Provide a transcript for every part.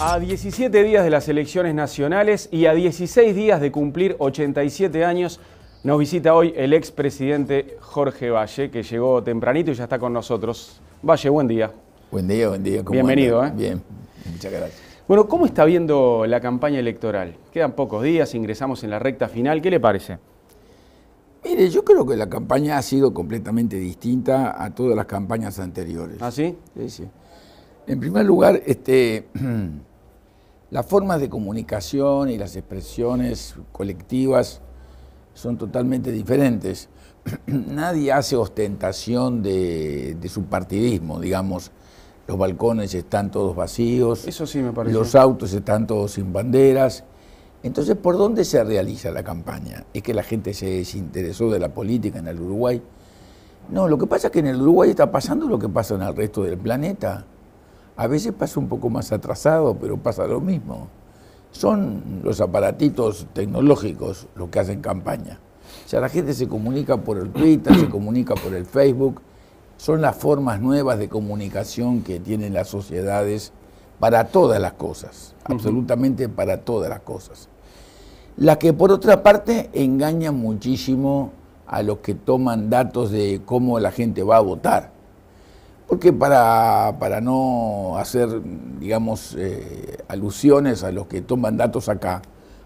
A 17 días de las elecciones nacionales y a 16 días de cumplir 87 años, nos visita hoy el expresidente Jorge Valle, que llegó tempranito y ya está con nosotros. Valle, buen día. Buen día, buen día. Bienvenido. ¿eh? Bien, muchas gracias. Bueno, ¿cómo está viendo la campaña electoral? Quedan pocos días, ingresamos en la recta final. ¿Qué le parece? Mire, yo creo que la campaña ha sido completamente distinta a todas las campañas anteriores. ¿Ah, sí? Sí, sí. En primer lugar, este, las formas de comunicación y las expresiones colectivas son totalmente diferentes. Nadie hace ostentación de, su partidismo, digamos. Los balcones están todos vacíos. Eso sí me parece. Los autos están todos sin banderas. Entonces, ¿por dónde se realiza la campaña? ¿Es que la gente se desinteresó de la política en el Uruguay? No, lo que pasa es que en el Uruguay está pasando lo que pasa en el resto del planeta. A veces pasa un poco más atrasado, pero pasa lo mismo. Son los aparatitos tecnológicos los que hacen campaña. O sea, la gente se comunica por el Twitter, se comunica por el Facebook. Son las formas nuevas de comunicación que tienen las sociedades para todas las cosas, absolutamente para todas las cosas. La que por otra parte engaña muchísimo a los que toman datos de cómo la gente va a votar. Porque para, no hacer, digamos, eh, alusiones a los que toman datos acá,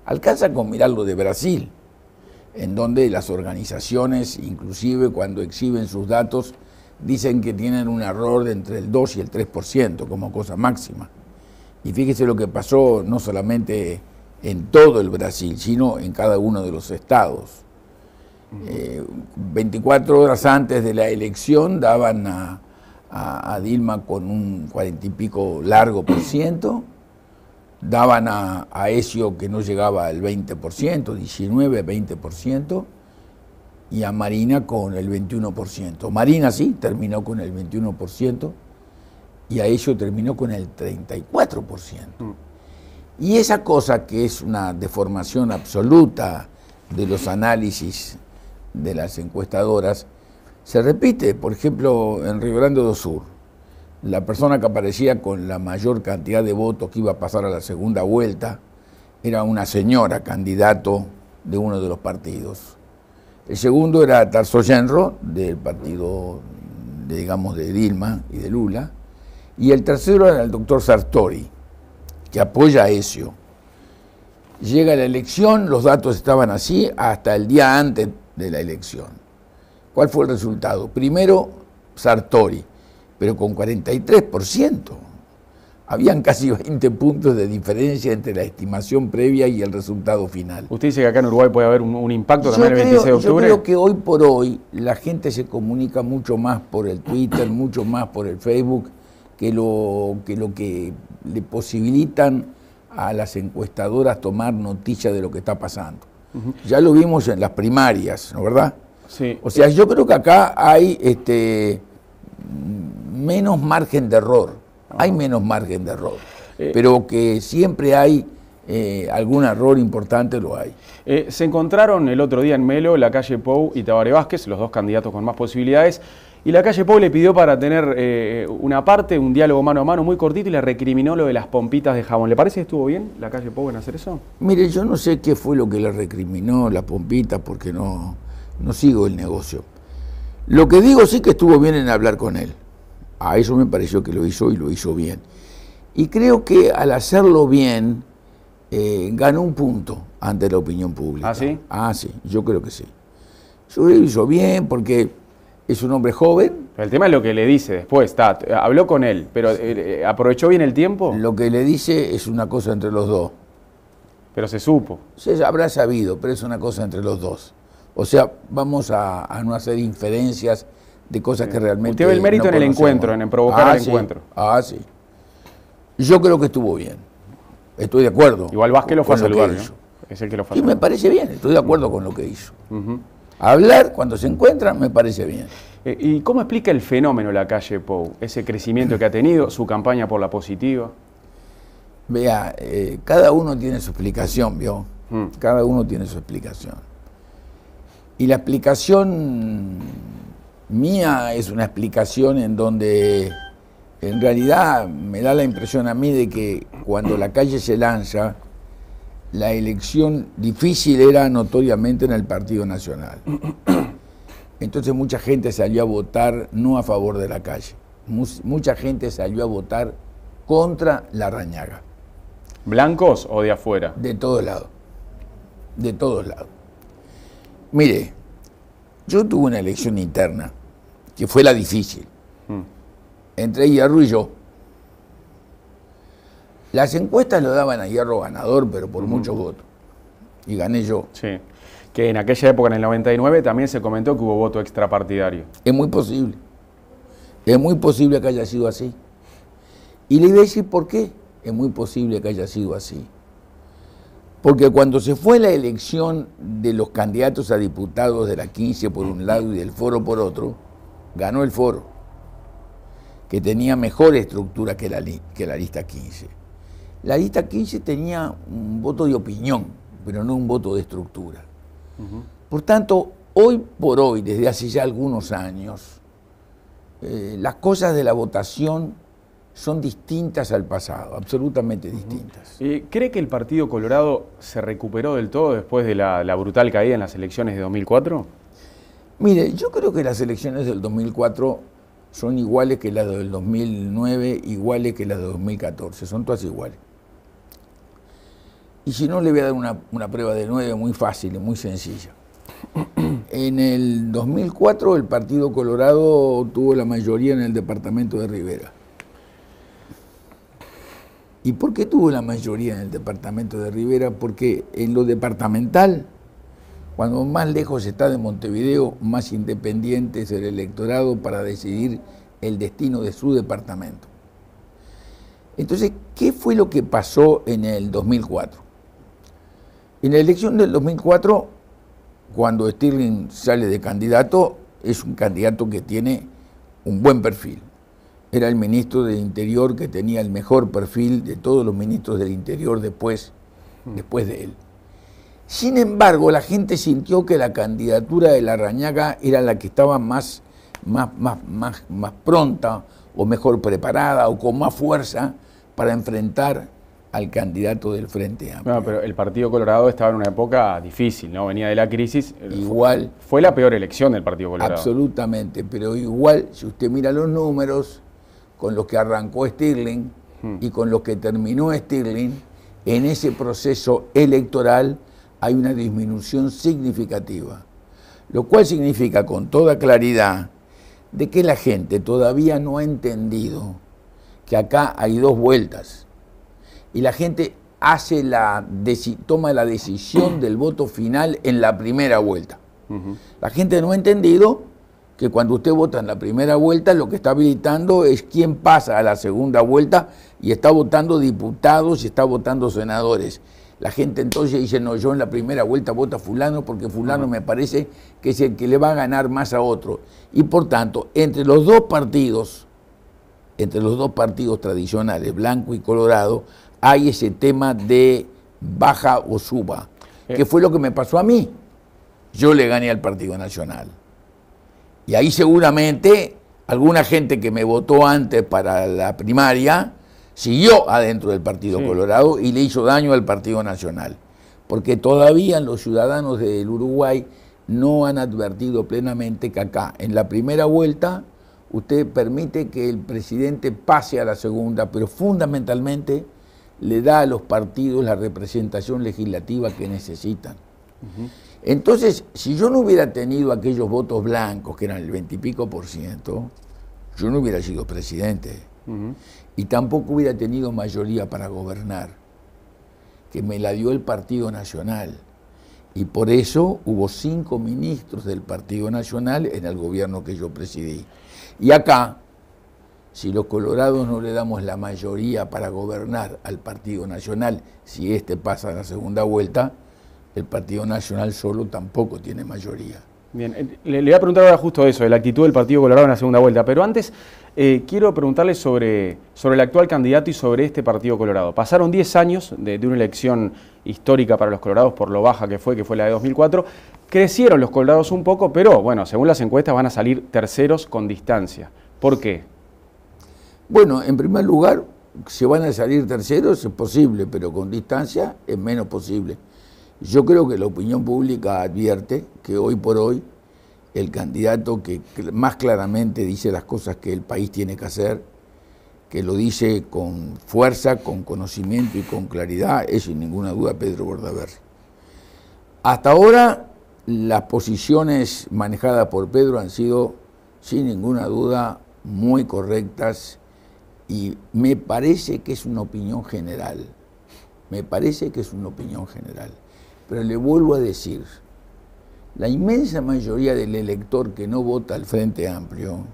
alcanza con mirar lo de Brasil, en donde las organizaciones, inclusive cuando exhiben sus datos, dicen que tienen un error de entre el 2 y el 3% como cosa máxima. Y fíjese lo que pasó no solamente en todo el Brasil, sino en cada uno de los estados. 24 eh, horas antes de la elección daban a, a, Dilma con un cuarenta y pico largo por ciento, daban a, a que no llegaba al 20%, 19, 20%, y a Marina con el 21%. Marina sí, terminó con el 21%, y a Ezio terminó con el 34%. ciento mm. Y esa cosa que es una deformación absoluta de los análisis de las encuestadoras, se repite, por ejemplo, en Río Grande do Sur, la persona que aparecía con la mayor cantidad de votos que iba a pasar a la segunda vuelta era una señora candidato de uno de los partidos. El segundo era Tarso Genro, del partido, digamos, de Dilma y de Lula. Y el tercero era el doctor Sartori, que apoya a Ezio. Llega la elección, los datos estaban así hasta el día antes de la elección. ¿Cuál fue el resultado? Primero, Sartori, pero con 43%. Habían casi 20 puntos de diferencia entre la estimación previa y el resultado final. ¿Usted dice que acá en Uruguay puede haber un, impacto también el 26 de octubre? Yo creo que hoy por hoy la gente se comunica mucho más por el Twitter, mucho más por el Facebook, que lo que, le posibilitan a las encuestadoras tomar noticia de lo que está pasando. Ya lo vimos en las primarias, ¿no verdad? Sí. O sea, yo creo que acá hay este, menos margen de error, ah. hay menos margen de error, eh, pero que siempre hay eh, algún error importante, lo hay. Eh, se encontraron el otro día en Melo la calle Pou y Tabare Vázquez, los dos candidatos con más posibilidades. Y la calle Pou le pidió para tener una parte, un diálogo mano a mano muy cortito y le recriminó lo de las pompitas de jabón. ¿Le parece que estuvo bien la calle Pou en hacer eso? Mire, yo no sé qué fue lo que le recriminó las pompitas porque no, no sigo el negocio. Lo que digo sí que estuvo bien en hablar con él. A eso me pareció que lo hizo y lo hizo bien. Y creo que al hacerlo bien, eh, ganó un punto ante la opinión pública. ¿Ah, sí? Ah, sí, yo creo que sí. Yo lo hizo bien porque es un hombre joven. El tema es lo que le dice después, está, habló con él, pero eh, eh, ¿aprovechó bien el tiempo? Lo que le dice es una cosa entre los dos. Pero se supo. Se habrá sabido, pero es una cosa entre los dos. O sea, vamos a, no hacer inferencias de cosas que realmente. Usted el mérito en el encuentro, en provocar ah, el encuentro. Ah, sí. Yo creo que estuvo bien. Estoy de acuerdo. Igual Vázquez lo fue ¿no? Es el que lo fue Y me parece bien, estoy de acuerdo con lo que hizo. Hablar cuando se encuentran me parece bien. Eh, ¿Y cómo explica el fenómeno la calle Pou? Ese crecimiento que ha tenido, su campaña por la positiva. Vea, eh, cada uno tiene su explicación, ¿vio? Mm. Cada uno tiene su explicación. Y la explicación mía es una explicación en donde en realidad me da la impresión a mí de que cuando la calle se lanza, la elección difícil era notoriamente en el Partido Nacional. Entonces mucha gente salió a votar no a favor de la calle, mucha gente salió a votar contra la rañaga. ¿Blancos o de afuera? De todos lados, de todos lados. Mire, yo tuve una elección interna, que fue la difícil, mm. entre Hierro y yo. Las encuestas lo daban a Hierro ganador, pero por mm. muchos votos. Y gané yo. Sí. Que en aquella época, en el 99, también se comentó que hubo voto extrapartidario. Es muy posible. Es muy posible que haya sido así. Y le iba a decir por qué es muy posible que haya sido así. Porque cuando se fue la elección de los candidatos a diputados de la 15 por un lado y del foro por otro, ganó el foro, que tenía mejor estructura que la, lista 15. La lista 15 tenía un voto de opinión, pero no un voto de estructura. Por tanto, hoy por hoy, desde hace ya algunos años, eh, las cosas de la votación son distintas al pasado, absolutamente distintas. Eh, ¿Cree que el Partido Colorado se recuperó del todo después de la, brutal caída en las elecciones de 2004? Mire, yo creo que las elecciones del 2004 son iguales que las del 2009, iguales que las de 2014, son todas iguales. Y si no, le voy a dar una, prueba de nueve muy fácil y muy sencilla. En el 2004 el Partido Colorado tuvo la mayoría en el departamento de Rivera. ¿Y por qué tuvo la mayoría en el departamento de Rivera? Porque en lo departamental, cuando más lejos está de Montevideo, más independiente es el electorado para decidir el destino de su departamento. Entonces, ¿qué fue lo que pasó en el 2004? En la elección del 2004, cuando Stirling sale de candidato, es un candidato que tiene un buen perfil era el ministro del Interior que tenía el mejor perfil de todos los ministros del Interior después, mm. después de él. Sin embargo, la gente sintió que la candidatura de la Larrañaga era la que estaba más, más, más, más, más pronta o mejor preparada o con más fuerza para enfrentar al candidato del Frente Amplio. No, pero el Partido Colorado estaba en una época difícil, ¿no? Venía de la crisis. Igual. Fue la peor elección del Partido Colorado. Absolutamente, pero igual, si usted mira los números, con los que arrancó Stirling hmm. y con los que terminó Stirling, en ese proceso electoral hay una disminución significativa. Lo cual significa con toda claridad de que la gente todavía no ha entendido que acá hay dos vueltas. Y la gente hace la, toma la decisión del voto final en la primera vuelta. La gente no ha entendido que cuando usted vota en la primera vuelta, lo que está habilitando es quién pasa a la segunda vuelta y está votando diputados y está votando senadores. La gente entonces dice, no, yo en la primera vuelta voto a fulano porque fulano me parece que es el que le va a ganar más a otro. Y por tanto, entre los dos partidos, entre los dos partidos tradicionales, blanco y colorado, hay ese tema de baja o suba, que eh. fue lo que me pasó a mí. Yo le gané al Partido Nacional. Y ahí seguramente alguna gente que me votó antes para la primaria siguió adentro del Partido Colorado y le hizo daño al Partido Nacional. Porque todavía los ciudadanos del Uruguay no han advertido plenamente que acá, en la primera vuelta, usted permite que el presidente pase a la segunda, pero fundamentalmente le da a los partidos la representación legislativa que necesitan. Entonces, si yo no hubiera tenido aquellos votos blancos, que eran el veintipico por ciento, yo no hubiera sido presidente. Y tampoco hubiera tenido mayoría para gobernar, que me la dio el Partido Nacional. Y por eso hubo cinco ministros del Partido Nacional en el gobierno que yo presidí. Y acá, si los colorados no le damos la mayoría para gobernar al Partido Nacional, si este pasa a la segunda vuelta, el Partido Nacional solo tampoco tiene mayoría. Bien, eh, le, voy a preguntar ahora justo eso, de la actitud del Partido Colorado en la segunda vuelta, pero antes eh, quiero preguntarle sobre, sobre el actual candidato y sobre este Partido Colorado. Pasaron 10 años de, de, una elección histórica para los Colorados por lo baja que fue, que fue la de 2004. Crecieron los Colorados un poco, pero bueno, según las encuestas van a salir terceros con distancia. ¿Por qué? Bueno, en primer lugar, si van a salir terceros es posible, pero con distancia es menos posible. Yo creo que la opinión pública advierte que hoy por hoy el candidato que más claramente dice las cosas que el país tiene que hacer, que lo dice con fuerza, con conocimiento y con claridad, es sin ninguna duda Pedro Bordaberry. Hasta ahora las posiciones manejadas por Pedro han sido sin ninguna duda muy correctas y me parece que es una opinión general. Me parece que es una opinión general. Pero le vuelvo a decir, la inmensa mayoría del elector que no vota al Frente Amplio,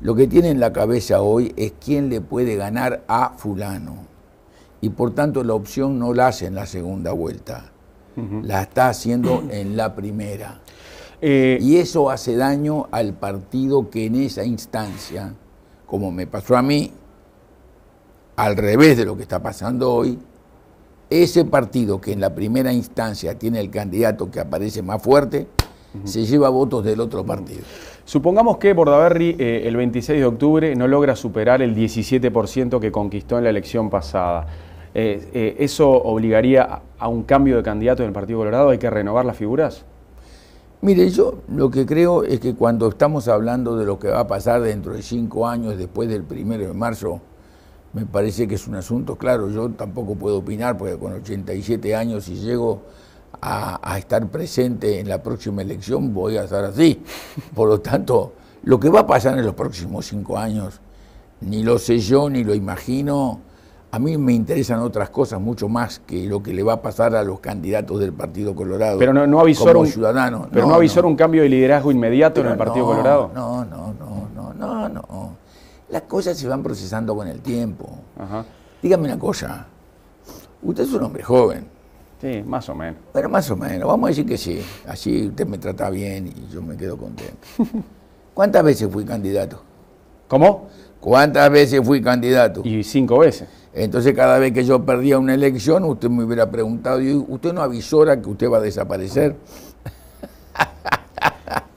lo que tiene en la cabeza hoy es quién le puede ganar a fulano. Y por tanto la opción no la hace en la segunda vuelta, la está haciendo en la primera. Eh, y eso hace daño al partido que en esa instancia, como me pasó a mí, al revés de lo que está pasando hoy, ese partido que en la primera instancia tiene el candidato que aparece más fuerte, se lleva votos del otro partido. Supongamos que Bordaberry eh, el 26 de octubre no logra superar el 17% que conquistó en la elección pasada. Eh, eh, ¿Eso obligaría a, un cambio de candidato en el Partido Colorado? ¿Hay que renovar las figuras? Mire, yo lo que creo es que cuando estamos hablando de lo que va a pasar dentro de cinco años después del primero de marzo, me parece que es un asunto, claro, yo tampoco puedo opinar porque con 87 años si llego a, estar presente en la próxima elección voy a estar así. Por lo tanto, lo que va a pasar en los próximos cinco años, ni lo sé yo, ni lo imagino. A mí me interesan otras cosas mucho más que lo que le va a pasar a los candidatos del Partido Colorado. Pero no, ciudadano, Pero no, avisaron avisó un cambio de liderazgo inmediato en el Partido Colorado. No, no, no, no, no, no. Las cosas se van procesando con el tiempo. Dígame una cosa. Usted es un hombre joven. Sí, más o menos. Pero más o menos. Vamos a decir que sí. Así usted me trata bien y yo me quedo contento. ¿Cuántas veces fui candidato? ¿Cómo? ¿Cuántas veces fui candidato? Y cinco veces. Entonces cada vez que yo perdía una elección, usted me hubiera preguntado, ¿usted no avisora que usted va a desaparecer?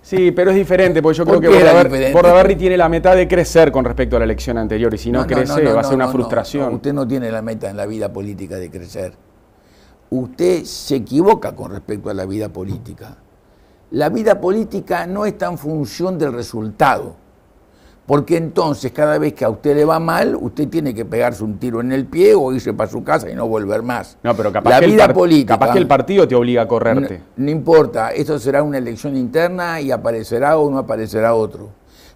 Sí, pero es diferente, porque yo creo que Bordaberry, barri tiene la meta de crecer con respecto a la elección anterior, y si no, crece va a ser una frustración. usted no tiene la meta en la vida política de crecer. Usted se equivoca con respecto a la vida política. La vida política no está en función del resultado porque entonces cada vez que a usted le va mal, usted tiene que pegarse un tiro en el pie o irse para su casa y no volver más. No, pero capaz, la que, vida el política, capaz que el partido te obliga a correrte. No, importa, eso será una elección interna y aparecerá o no aparecerá otro.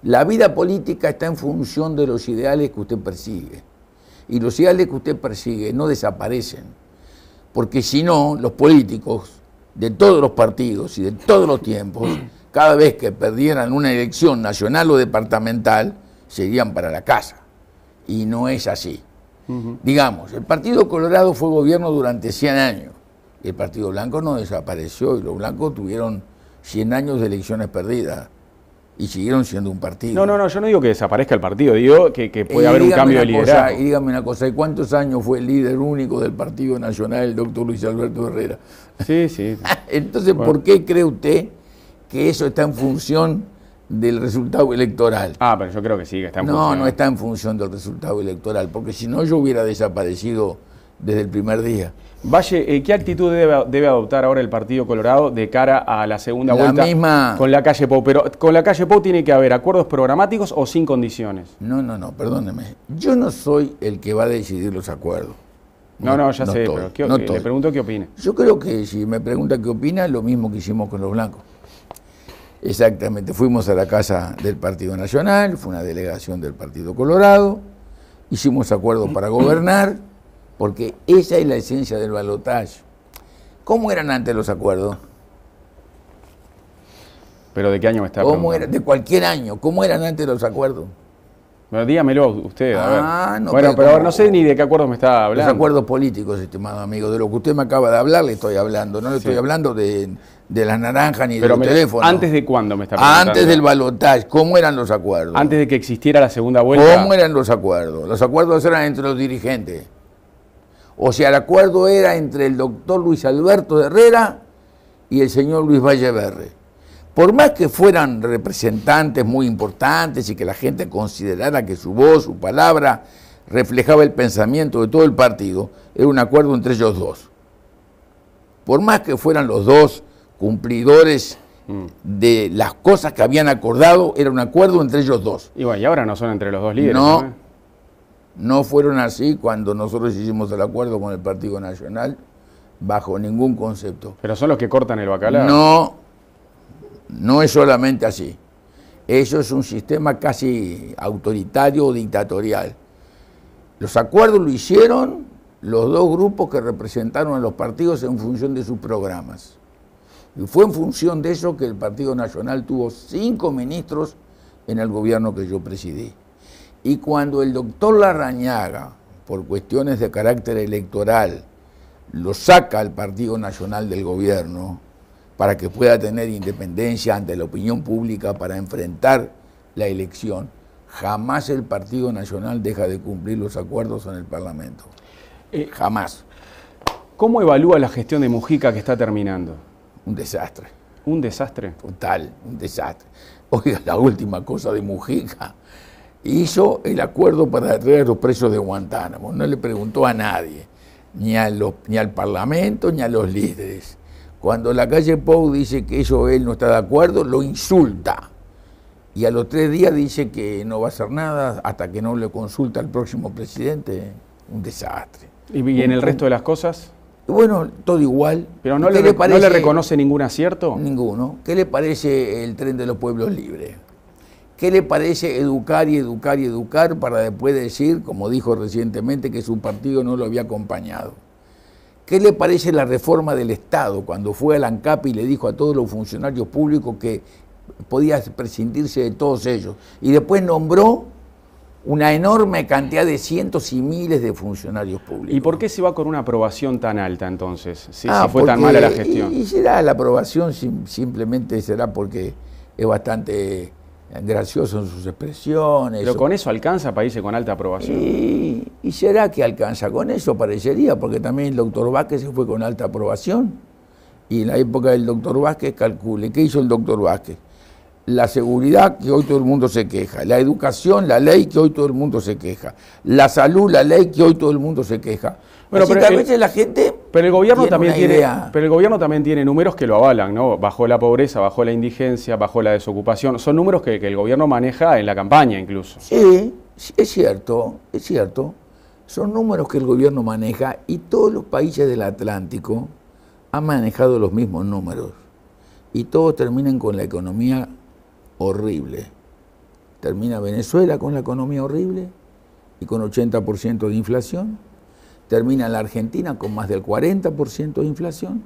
La vida política está en función de los ideales que usted persigue. Y los ideales que usted persigue no desaparecen. Porque si no, los políticos de todos los partidos y de todos los tiempos cada vez que perdieran una elección nacional o departamental, serían para la casa. Y no es así. Digamos, el Partido Colorado fue gobierno durante 100 años. El Partido Blanco no desapareció y los blancos tuvieron 100 años de elecciones perdidas y siguieron siendo un partido. No, no, no, yo no digo que desaparezca el partido, digo que, puede haber un cambio de liderazgo. y dígame una cosa, ¿y cuántos años fue el líder único del Partido Nacional, el doctor Luis Alberto Herrera? Sí, sí. Entonces, ¿por qué cree usted que eso está en función del resultado electoral. Ah, pero yo creo que sí, que está en no, función. No, no está en función del resultado electoral, porque si no yo hubiera desaparecido desde el primer día. Valle, eh, ¿qué actitud debe, adoptar ahora el Partido Colorado de cara a la segunda vuelta con la calle Pou? Pero con la calle Pou tiene que haber acuerdos programáticos o sin condiciones. No, no, no, perdóneme. Yo no soy el que va a decidir los acuerdos. No, no, ya sé, pero le pregunto qué opina. Yo creo que si me pregunta qué opina, lo mismo que hicimos con los blancos. Exactamente, fuimos a la casa del Partido Nacional, fue una delegación del Partido Colorado, hicimos acuerdos para gobernar, porque esa es la esencia del balotaje. ¿Cómo eran antes los acuerdos? ¿Pero de qué año me está ¿Cómo De cualquier año. ¿Cómo eran antes los acuerdos? Bueno, dígamelo usted, a ver. Ah, no, bueno, pero, no sé ni de qué acuerdo me estaba hablando. Los acuerdos políticos, estimado amigo. De lo que usted me acaba de hablar le estoy hablando. No le estoy hablando de, de las naranjas ni del teléfono. ¿Antes de cuándo me está preguntando? Antes del balotaje, ¿cómo eran los acuerdos? Antes de que existiera la segunda vuelta. ¿Cómo eran los acuerdos? Los acuerdos eran entre los dirigentes. O sea, el acuerdo era entre el doctor Luis Alberto Herrera y el señor Luis Valleverre. Por más que fueran representantes muy importantes y que la gente considerara que su voz, su palabra, reflejaba el pensamiento de todo el partido, era un acuerdo entre ellos dos. Por más que fueran los dos cumplidores mm. de las cosas que habían acordado, era un acuerdo entre ellos dos. Y bueno, y ahora no son entre los dos líderes. No, no, fueron así cuando nosotros hicimos el acuerdo con el Partido Nacional, bajo ningún concepto. Pero son los que cortan el bacalao. No, no es solamente así. Eso es un sistema casi autoritario, o dictatorial. Los acuerdos lo hicieron los dos grupos que representaron a los partidos en función de sus programas. Y fue en función de eso que el Partido Nacional tuvo cinco ministros en el gobierno que yo presidí. Y cuando el doctor Larrañaga, por cuestiones de carácter electoral, lo saca al Partido Nacional del gobierno para que pueda tener independencia ante la opinión pública para enfrentar la elección, jamás el Partido Nacional deja de cumplir los acuerdos en el Parlamento. Eh, jamás. ¿Cómo evalúa la gestión de Mujica que está terminando? Un desastre. ¿Un desastre? Total, un desastre. Oiga, la última cosa de Mujica. Hizo el acuerdo para detener a los presos de Guantánamo. No le preguntó a nadie, ni, a los, ni al Parlamento, ni a los líderes. Cuando la calle Pou dice que eso él no está de acuerdo, lo insulta. Y a los tres días dice que no va a hacer nada hasta que no le consulta al próximo presidente. Un desastre. y en el resto de las cosas? Bueno, todo igual. ¿Pero no le, reconoce ningún acierto? Ninguno. ¿Qué le parece el tren de los pueblos libres? ¿Qué le parece educar y educar y educar para después decir, como dijo recientemente, que su partido no lo había acompañado? ¿Qué le parece la reforma del Estado cuando fue la ANCAP y le dijo a todos los funcionarios públicos que podía prescindirse de todos ellos? Y después nombró una enorme cantidad de cientos y miles de funcionarios públicos. ¿Y por qué se va con una aprobación tan alta entonces? Si, ah, fue tan mala la gestión. Y, será la aprobación simplemente será porque es bastante gracioso en sus expresiones. Pero con eso alcanza países con alta aprobación. y, será que alcanza con eso, parecería, porque también el doctor Vázquez se fue con alta aprobación. Y en la época del doctor Vázquez, calcule, ¿qué hizo el doctor Vázquez? la seguridad que hoy todo el mundo se queja, la educación, la ley que hoy todo el mundo se queja, la salud, la ley que hoy todo el mundo se queja. pero a veces la gente pero el gobierno también tiene idea. pero el gobierno también tiene números que lo avalan, ¿no? Bajo la pobreza, bajo la indigencia, bajo la desocupación, son números que, que el gobierno maneja en la campaña incluso. Sí, es cierto, es cierto. Son números que el gobierno maneja y todos los países del Atlántico han manejado los mismos números y todos terminan con la economía horrible. Termina Venezuela con la economía horrible y con 80% de inflación. Termina la Argentina con más del 40% de inflación.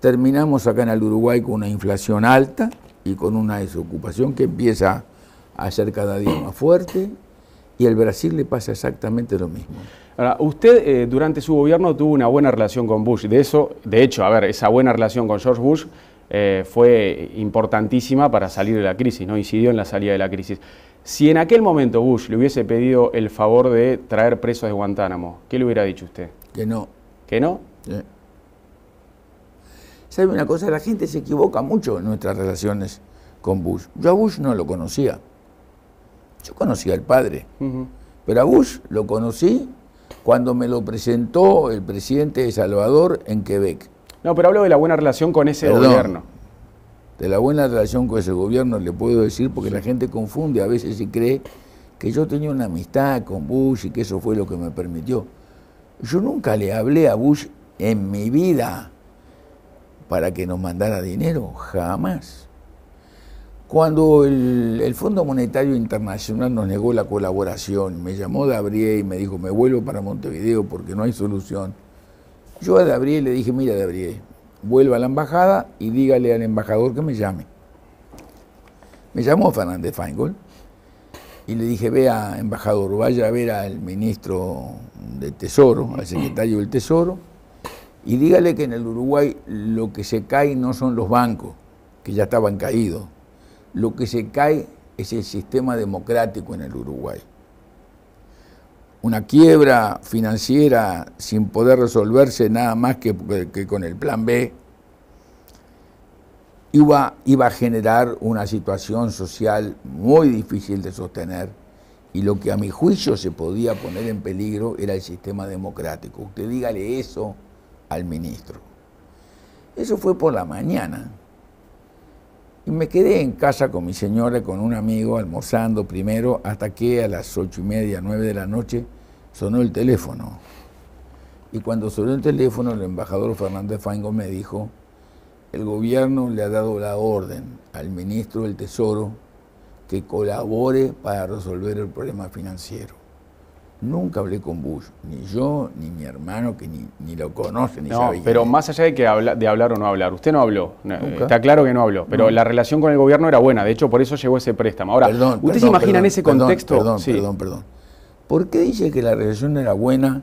Terminamos acá en el Uruguay con una inflación alta y con una desocupación que empieza a ser cada día más fuerte. Y al Brasil le pasa exactamente lo mismo. Ahora, usted eh, durante su gobierno tuvo una buena relación con Bush. De eso, de hecho, a ver, esa buena relación con George Bush eh, fue importantísima para salir de la crisis, ¿no? incidió en la salida de la crisis. Si en aquel momento Bush le hubiese pedido el favor de traer presos de Guantánamo, ¿qué le hubiera dicho usted? Que no. ¿Que no? Sí. ¿Sabe una cosa? La gente se equivoca mucho en nuestras relaciones con Bush. Yo a Bush no lo conocía. Yo conocía al padre. Pero a Bush lo conocí cuando me lo presentó el presidente de Salvador en Quebec. No, pero hablo de la buena relación con ese gobierno. De la buena relación con ese gobierno le puedo decir porque la gente confunde a veces y cree que yo tenía una amistad con Bush y que eso fue lo que me permitió. Yo nunca le hablé a Bush en mi vida para que nos mandara dinero, jamás. Cuando el, el, Fondo Monetario Internacional nos negó la colaboración, me llamó Gabriel y me dijo, me vuelvo para Montevideo porque no hay solución. Yo a Gabriel le dije, mira Gabriel, vuelva a la embajada y dígale al embajador que me llame. Me llamó Fernández Feingold y le dije, vea, embajador, vaya a ver al ministro del Tesoro, al secretario del Tesoro, y dígale que en el Uruguay lo que se cae no son los bancos, que ya estaban caídos, lo que se cae es el sistema democrático en el Uruguay una quiebra financiera sin poder resolverse nada más que, con el plan B, iba, iba a generar una situación social muy difícil de sostener y lo que a mi juicio se podía poner en peligro era el sistema democrático. Usted dígale eso al ministro. Eso fue por la mañana. Y me quedé en casa con mi señora, con un amigo, almorzando primero, hasta que a las ocho y media, nueve de la noche, sonó el teléfono. Y cuando sonó el teléfono, el embajador Fernández Fango me dijo, el gobierno le ha dado la orden al ministro del Tesoro que colabore para resolver el problema financiero. Nunca hablé con Bush, ni yo, ni mi hermano, que ni, ni lo conoce, ni no, Pero más allá de que de hablar o no hablar, usted no habló. Eh, está claro que no habló. Pero la relación con el gobierno era buena. De hecho, por eso llegó ese préstamo. Ahora, perdón, ¿usted se imagina en ese contexto? Perdón, perdón, perdón. ¿Por qué dice que la relación era buena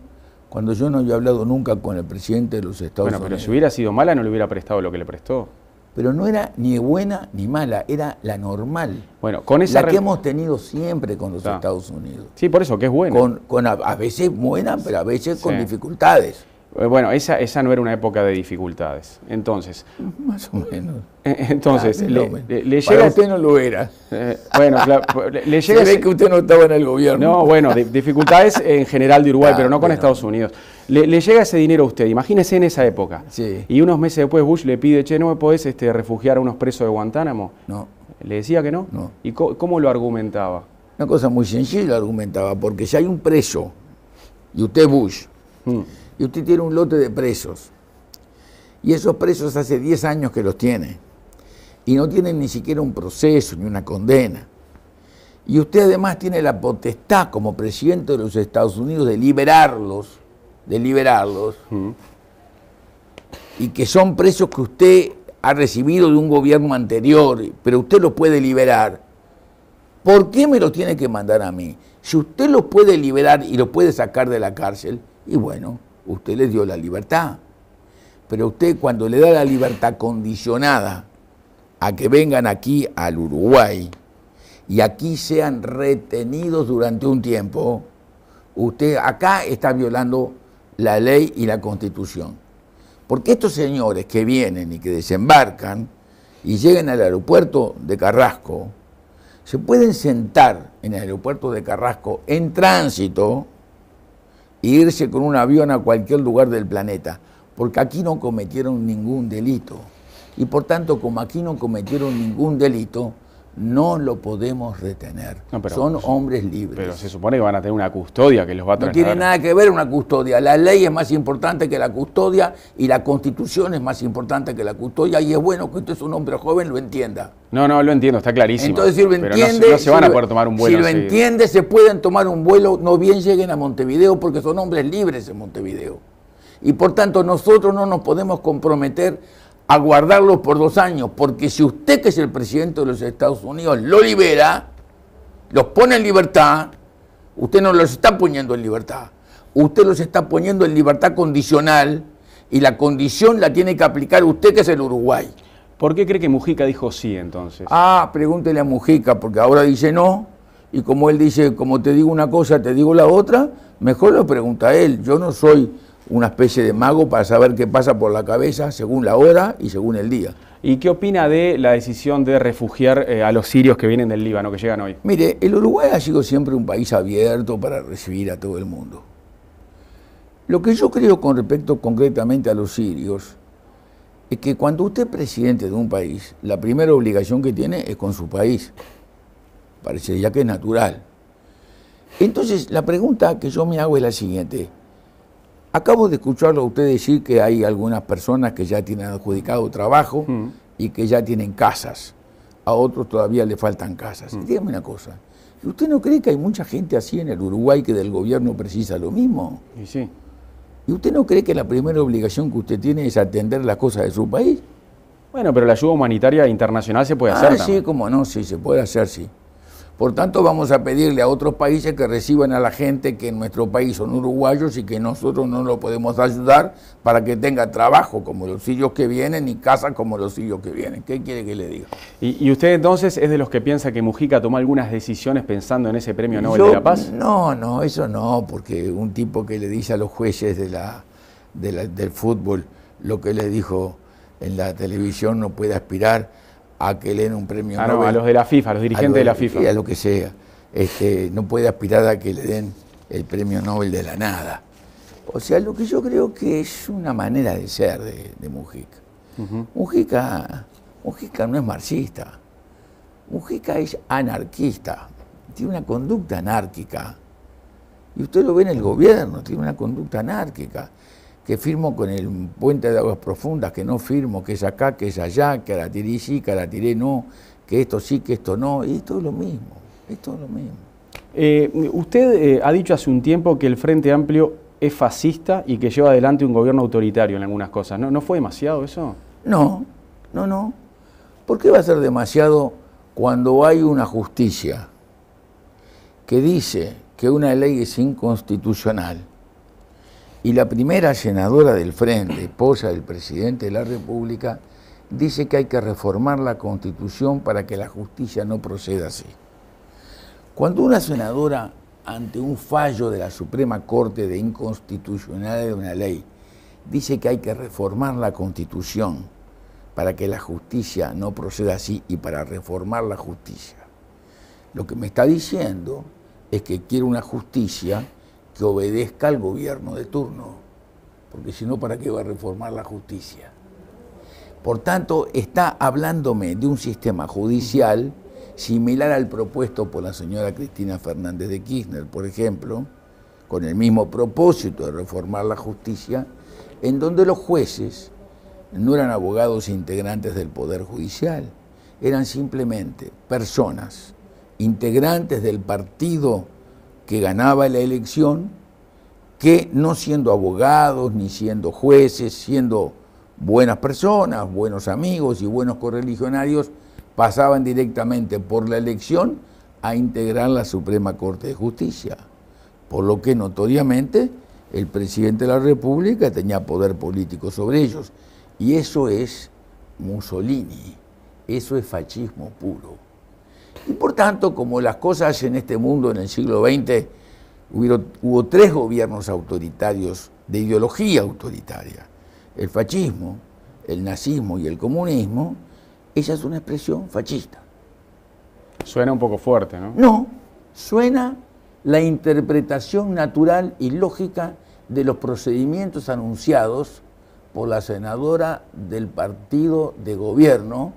cuando yo no había hablado nunca con el presidente de los Estados Unidos? Bueno, pero si hubiera sido mala, no le hubiera prestado lo que le prestó pero no era ni buena ni mala, era la normal. Bueno, con esa la que hemos tenido siempre con los Estados Unidos. Sí, por eso que es buena. Con, a, veces buena, pero a veces con dificultades. Eh, bueno, esa, esa no era una época de dificultades. Entonces. Más o menos. Entonces, ah, le, usted no lo era. Eh, bueno, le, llega. Se ve que usted no estaba en el gobierno. No, bueno, dificultades en general de Uruguay, ah, pero no con Estados Unidos. Le, llega ese dinero a usted, imagínese en esa época. Sí. Y unos meses después Bush le pide, che, ¿no me podés este, refugiar a unos presos de Guantánamo? No. ¿Le decía que no? No. ¿Y cómo lo argumentaba? Una cosa muy sencilla argumentaba, porque si hay un preso, y usted Bush, mm. y usted tiene un lote de presos, y esos presos hace 10 años que los tiene, y no tienen ni siquiera un proceso ni una condena, y usted además tiene la potestad como presidente de los Estados Unidos de liberarlos, de liberarlos, mm. y que son presos que usted ha recibido de un gobierno anterior, pero usted los puede liberar, ¿por qué me los tiene que mandar a mí? Si usted los puede liberar y los puede sacar de la cárcel, y bueno, usted les dio la libertad. Pero usted cuando le da la libertad condicionada a que vengan aquí al Uruguay y aquí sean retenidos durante un tiempo, usted acá está violando la ley y la constitución. Porque estos señores que vienen y que desembarcan y llegan al aeropuerto de Carrasco, se pueden sentar en el aeropuerto de Carrasco en tránsito e irse con un avión a cualquier lugar del planeta, porque aquí no cometieron ningún delito. Y por tanto, como aquí no cometieron ningún delito, no lo podemos retener. Son hombres libres. Pero se supone que van a tener una custodia que los va a tomar. No tiene nada que ver una custodia. La ley es más importante que la custodia y la constitución es más importante que la custodia y es bueno que usted es un hombre joven lo entienda. No, no, lo entiendo, está clarísimo. Entonces, si lo entiende, se van a poder tomar un vuelo. Si lo entiende, se pueden tomar un vuelo, no bien lleguen a Montevideo porque son hombres libres en Montevideo. Y por tanto nosotros no nos podemos comprometer a guardarlos por dos años, porque si usted que es el presidente de los Estados Unidos lo libera, los pone en libertad, usted no los está poniendo en libertad, usted los está poniendo en libertad condicional y la condición la tiene que aplicar usted que es el Uruguay. ¿Por qué cree que Mujica dijo sí entonces? Ah, pregúntele a Mujica, porque ahora dice no, y como él dice, como te digo una cosa, te digo la otra, mejor lo pregunta él, yo no soy una especie de mago para saber qué pasa por la cabeza según la hora y según el día. ¿Y qué opina de la decisión de refugiar eh, a los sirios que vienen del Líbano, que llegan hoy? Mire, el Uruguay ha sido siempre un país abierto para recibir a todo el mundo. Lo que yo creo con respecto concretamente a los sirios es que cuando usted es presidente de un país, la primera obligación que tiene es con su país. Parecería que es natural. Entonces, la pregunta que yo me hago es la siguiente. Acabo de escucharlo a usted decir que hay algunas personas que ya tienen adjudicado trabajo mm. y que ya tienen casas. A otros todavía le faltan casas. Mm. Dígame una cosa, ¿usted no cree que hay mucha gente así en el Uruguay que del gobierno precisa lo mismo? Y sí. ¿Y usted no cree que la primera obligación que usted tiene es atender las cosas de su país? Bueno, pero la ayuda humanitaria internacional se puede ah, hacer. Ah, sí, como no, sí, se puede hacer, sí. Por tanto, vamos a pedirle a otros países que reciban a la gente que en nuestro país son uruguayos y que nosotros no lo podemos ayudar para que tenga trabajo como los sillos que vienen y casa como los sillos que vienen. ¿Qué quiere que le diga? ¿Y, usted entonces es de los que piensa que Mujica tomó algunas decisiones pensando en ese premio Nobel de la Paz? No, no, eso no, porque un tipo que le dice a los jueces de la, del fútbol lo que le dijo en la televisión no puede aspirar a que le den un premio ah, Nobel. a los de la FIFA, los dirigentes de, la FIFA. Y a lo que sea. Este, no puede aspirar a que le den el premio Nobel de la nada. O sea, lo que yo creo que es una manera de ser de, Mujica. Mujica. Mujica no es marxista. Mujica es anarquista. Tiene una conducta anárquica. Y usted lo ve en el gobierno, tiene una conducta anárquica que firmo con el puente de aguas profundas, que no firmo, que es acá, que es allá, que la tiré sí, que la tiré no, que esto sí, que esto no, y esto es lo mismo, es todo lo mismo. Eh, usted eh, ha dicho hace un tiempo que el Frente Amplio es fascista y que lleva adelante un gobierno autoritario en algunas cosas, ¿No fue demasiado eso? No, no, no. ¿Por qué va a ser demasiado cuando hay una justicia que dice que una ley es inconstitucional? Y la primera senadora del Frente, esposa del presidente de la República, dice que hay que reformar la constitución para que la justicia no proceda así. Cuando una senadora, ante un fallo de la Suprema Corte de inconstitucionalidad de una ley, dice que hay que reformar la constitución para que la justicia no proceda así y para reformar la justicia, lo que me está diciendo es que quiere una justicia que obedezca al gobierno de turno, porque si no, ¿para qué va a reformar la justicia? Por tanto, está hablándome de un sistema judicial similar al propuesto por la señora Cristina Fernández de Kirchner, por ejemplo, con el mismo propósito de reformar la justicia, en donde los jueces no eran abogados integrantes del Poder Judicial, eran simplemente personas integrantes del partido que ganaba la elección, que no siendo abogados, ni siendo jueces, siendo buenas personas, buenos amigos y buenos correligionarios, pasaban directamente por la elección a integrar la Suprema Corte de Justicia. Por lo que notoriamente el presidente de la República tenía poder político sobre ellos. Y eso es Mussolini, eso es fascismo puro. Y por tanto, como las cosas en este mundo en el siglo XX, hubo tres gobiernos autoritarios de ideología autoritaria. El fascismo, el nazismo y el comunismo, esa es una expresión fascista. Suena un poco fuerte, ¿no? No, suena la interpretación natural y lógica de los procedimientos anunciados por la senadora del partido de gobierno,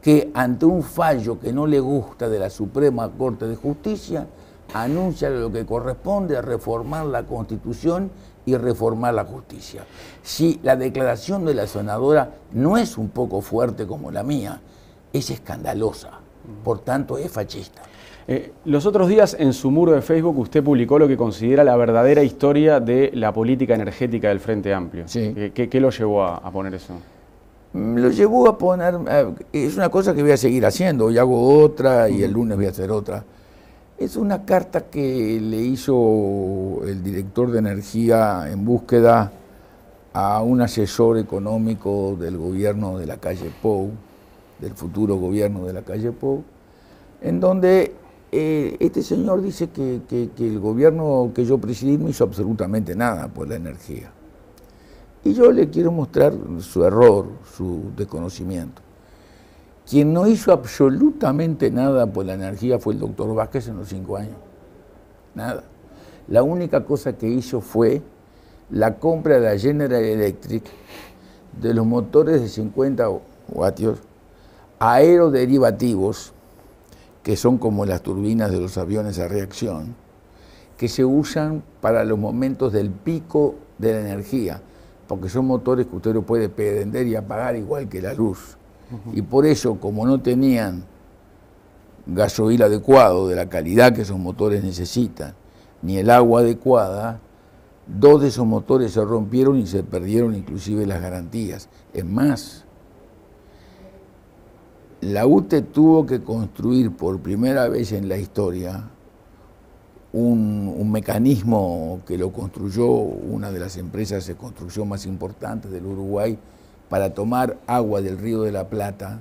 que ante un fallo que no le gusta de la Suprema Corte de Justicia, anuncia lo que corresponde a reformar la Constitución y reformar la justicia. Si la declaración de la senadora no es un poco fuerte como la mía, es escandalosa, por tanto es fascista. Eh, los otros días en su muro de Facebook usted publicó lo que considera la verdadera historia de la política energética del Frente Amplio. Eh, ¿Qué, lo llevó a poner eso? Mm, lo llevó a poner, es una cosa que voy a seguir haciendo, hoy hago otra y el lunes voy a hacer otra. Es una carta que le hizo el director de energía en búsqueda a un asesor económico del gobierno de la calle Pou, del futuro gobierno de la calle Pou, en donde eh, este señor dice que el gobierno que yo presidí no hizo absolutamente nada por la energía y yo le quiero mostrar su error, su desconocimiento. Quien no hizo absolutamente nada por la energía fue el doctor Vázquez en los cinco años. Nada. La única cosa que hizo fue la compra de la General Electric de los motores de 50 vatios aeroderivativos, que son como las turbinas de los aviones a reacción, que se usan para los momentos del pico de la energía porque son motores que usted lo puede prender y apagar igual que la luz. Y por eso, como no tenían gasoil adecuado de la calidad que esos motores necesitan, ni el agua adecuada, dos de esos motores se rompieron y se perdieron inclusive las garantías. Es más, la UTE tuvo que construir por primera vez en la historia un, mecanismo que lo construyó una de las empresas de construcción más importantes del Uruguay para tomar agua del río de la Plata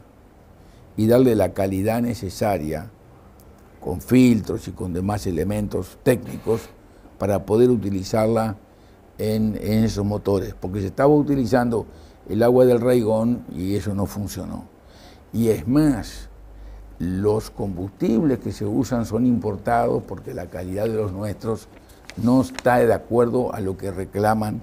y darle la calidad necesaria con filtros y con demás elementos técnicos para poder utilizarla en, en esos motores, porque se estaba utilizando el agua del Raigón y eso no funcionó. Y es más, los combustibles que se usan son importados porque la calidad de los nuestros no está de acuerdo a lo que reclaman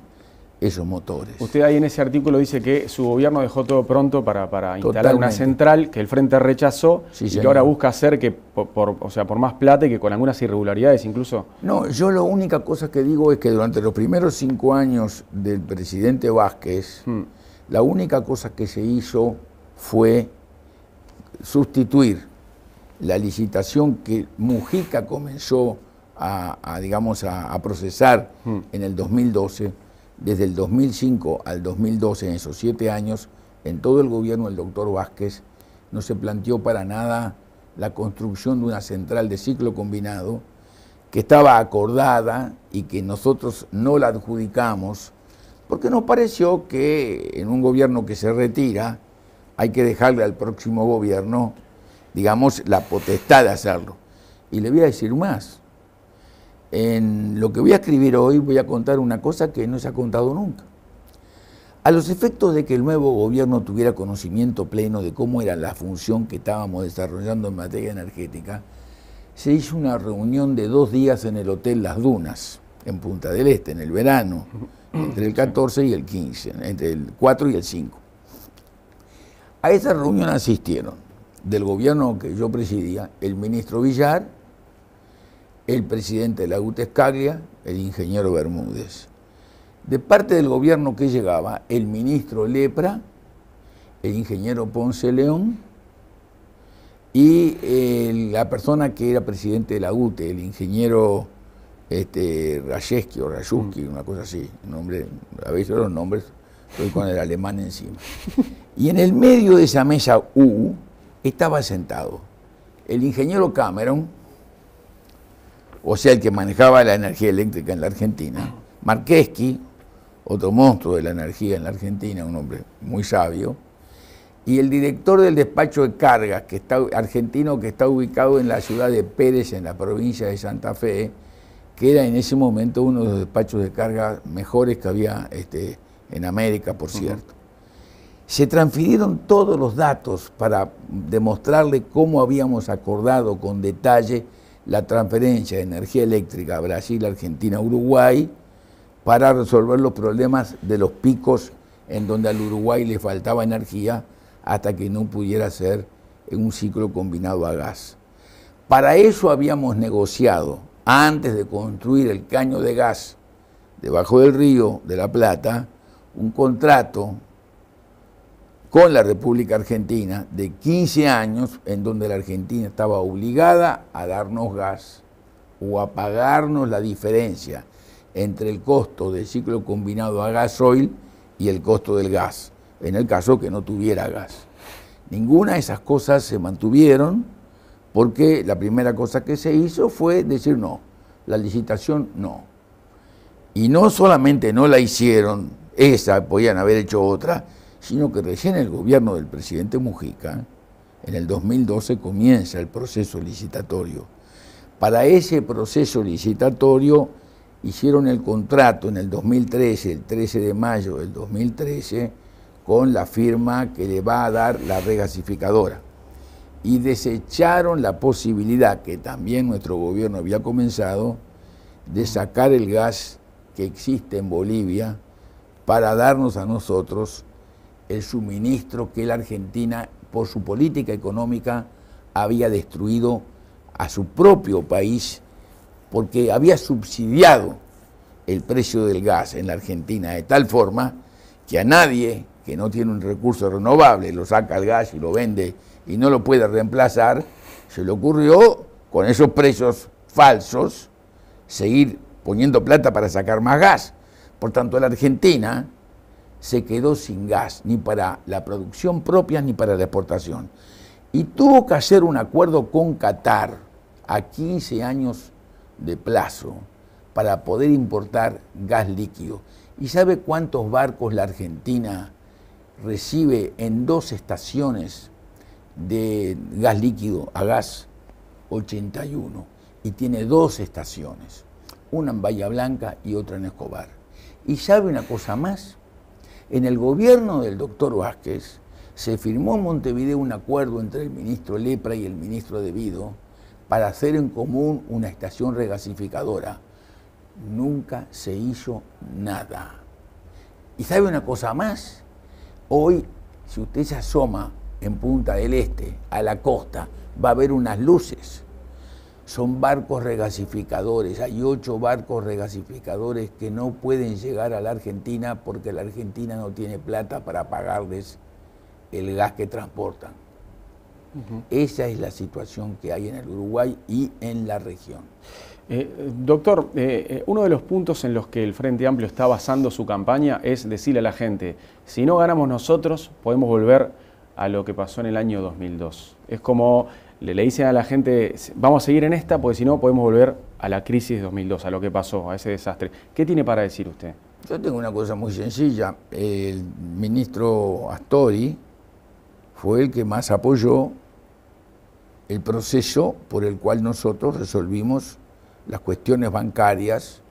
esos motores. Usted ahí en ese artículo dice que su gobierno dejó todo pronto para, para instalar una central que el Frente rechazó y que ahora busca hacer que por, o sea, por más plata y que con algunas irregularidades incluso. No, yo la única cosa que digo es que durante los primeros cinco años del presidente Vázquez, hmm. la única cosa que se hizo fue sustituir la licitación que Mujica comenzó a, digamos, a, procesar hmm. en el 2012, desde el 2005 al 2012, en esos siete años, en todo el gobierno del doctor Vázquez, no se planteó para nada la construcción de una central de ciclo combinado que estaba acordada y que nosotros no la adjudicamos, porque nos pareció que en un gobierno que se retira, hay que dejarle al próximo gobierno, digamos, la potestad de hacerlo. Y le voy a decir más. En lo que voy a escribir hoy voy a contar una cosa que no se ha contado nunca. A los efectos de que el nuevo gobierno tuviera conocimiento pleno de cómo era la función que estábamos desarrollando en materia energética, se hizo una reunión de dos días en el Hotel Las Dunas, en Punta del Este, en el verano, entre el 14 y el 15, entre el 4 y el 5. A esa reunión asistieron del gobierno que yo presidía el ministro Villar, el presidente de la Scaglia, el ingeniero Bermúdez. De parte del gobierno que llegaba, el ministro Lepra, el ingeniero Ponce León y eh, la persona que era presidente de la UTE, el ingeniero este, o Rayuski, mm. una cosa así. Nombre, a veces los nombres, estoy con el alemán encima. Y en el medio de esa mesa U estaba sentado el ingeniero Cameron, o sea, el que manejaba la energía eléctrica en la Argentina, Marqueschi, otro monstruo de la energía en la Argentina, un hombre muy sabio, y el director del despacho de cargas que está, argentino que está ubicado en la ciudad de Pérez, en la provincia de Santa Fe, que era en ese momento uno de los despachos de cargas mejores que había este, en América, por cierto. Se transfirieron todos los datos para demostrarle cómo habíamos acordado con detalle la transferencia de energía eléctrica a Brasil, Argentina, Uruguay, para resolver los problemas de los picos en donde al Uruguay le faltaba energía hasta que no pudiera ser en un ciclo combinado a gas. Para eso habíamos negociado, antes de construir el caño de gas debajo del río de La Plata, un contrato con la República Argentina de 15 años en donde la Argentina estaba obligada a darnos gas o a pagarnos la diferencia entre el costo del ciclo combinado a gasoil y el costo del gas, en el caso que no tuviera gas. Ninguna de esas cosas se mantuvieron porque la primera cosa que se hizo fue decir no, la licitación no. Y no solamente no la hicieron, esa podían haber hecho otra, sino que recién el gobierno del presidente Mujica, en el 2012, comienza el proceso licitatorio. Para ese proceso licitatorio hicieron el contrato en el 2013, el 13 de mayo del 2013, con la firma que le va a dar la regasificadora. Y desecharon la posibilidad, que también nuestro gobierno había comenzado, de sacar el gas que existe en Bolivia para darnos a nosotros el suministro que la Argentina, por su política económica, había destruido a su propio país porque había subsidiado el precio del gas en la Argentina de tal forma que a nadie que no tiene un recurso renovable, lo saca el gas y lo vende y no lo puede reemplazar, se le ocurrió con esos precios falsos seguir poniendo plata para sacar más gas. Por tanto, la Argentina se quedó sin gas, ni para la producción propia ni para la exportación. Y tuvo que hacer un acuerdo con Qatar a 15 años de plazo para poder importar gas líquido. ¿Y sabe cuántos barcos la Argentina recibe en dos estaciones de gas líquido a gas? 81. Y tiene dos estaciones, una en Bahía Blanca y otra en Escobar. ¿Y sabe una cosa más? En el gobierno del doctor Vázquez se firmó en Montevideo un acuerdo entre el ministro Lepra y el ministro De para hacer en común una estación regasificadora. Nunca se hizo nada. Y sabe una cosa más, hoy si usted se asoma en Punta del Este, a la costa, va a ver unas luces son barcos regasificadores. Hay ocho barcos regasificadores que no pueden llegar a la Argentina porque la Argentina no tiene plata para pagarles el gas que transportan. Esa es la situación que hay en el Uruguay y en la región. Eh, doctor, eh, eh, uno de los puntos en los que el Frente Amplio está basando su campaña es decirle a la gente, si no ganamos nosotros, podemos volver a lo que pasó en el año 2002. Es como le, le, dicen a la gente, vamos a seguir en esta, porque si no podemos volver a la crisis de 2002, a lo que pasó, a ese desastre. ¿Qué tiene para decir usted? Yo tengo una cosa muy sencilla. El ministro Astori fue el que más apoyó el proceso por el cual nosotros resolvimos las cuestiones bancarias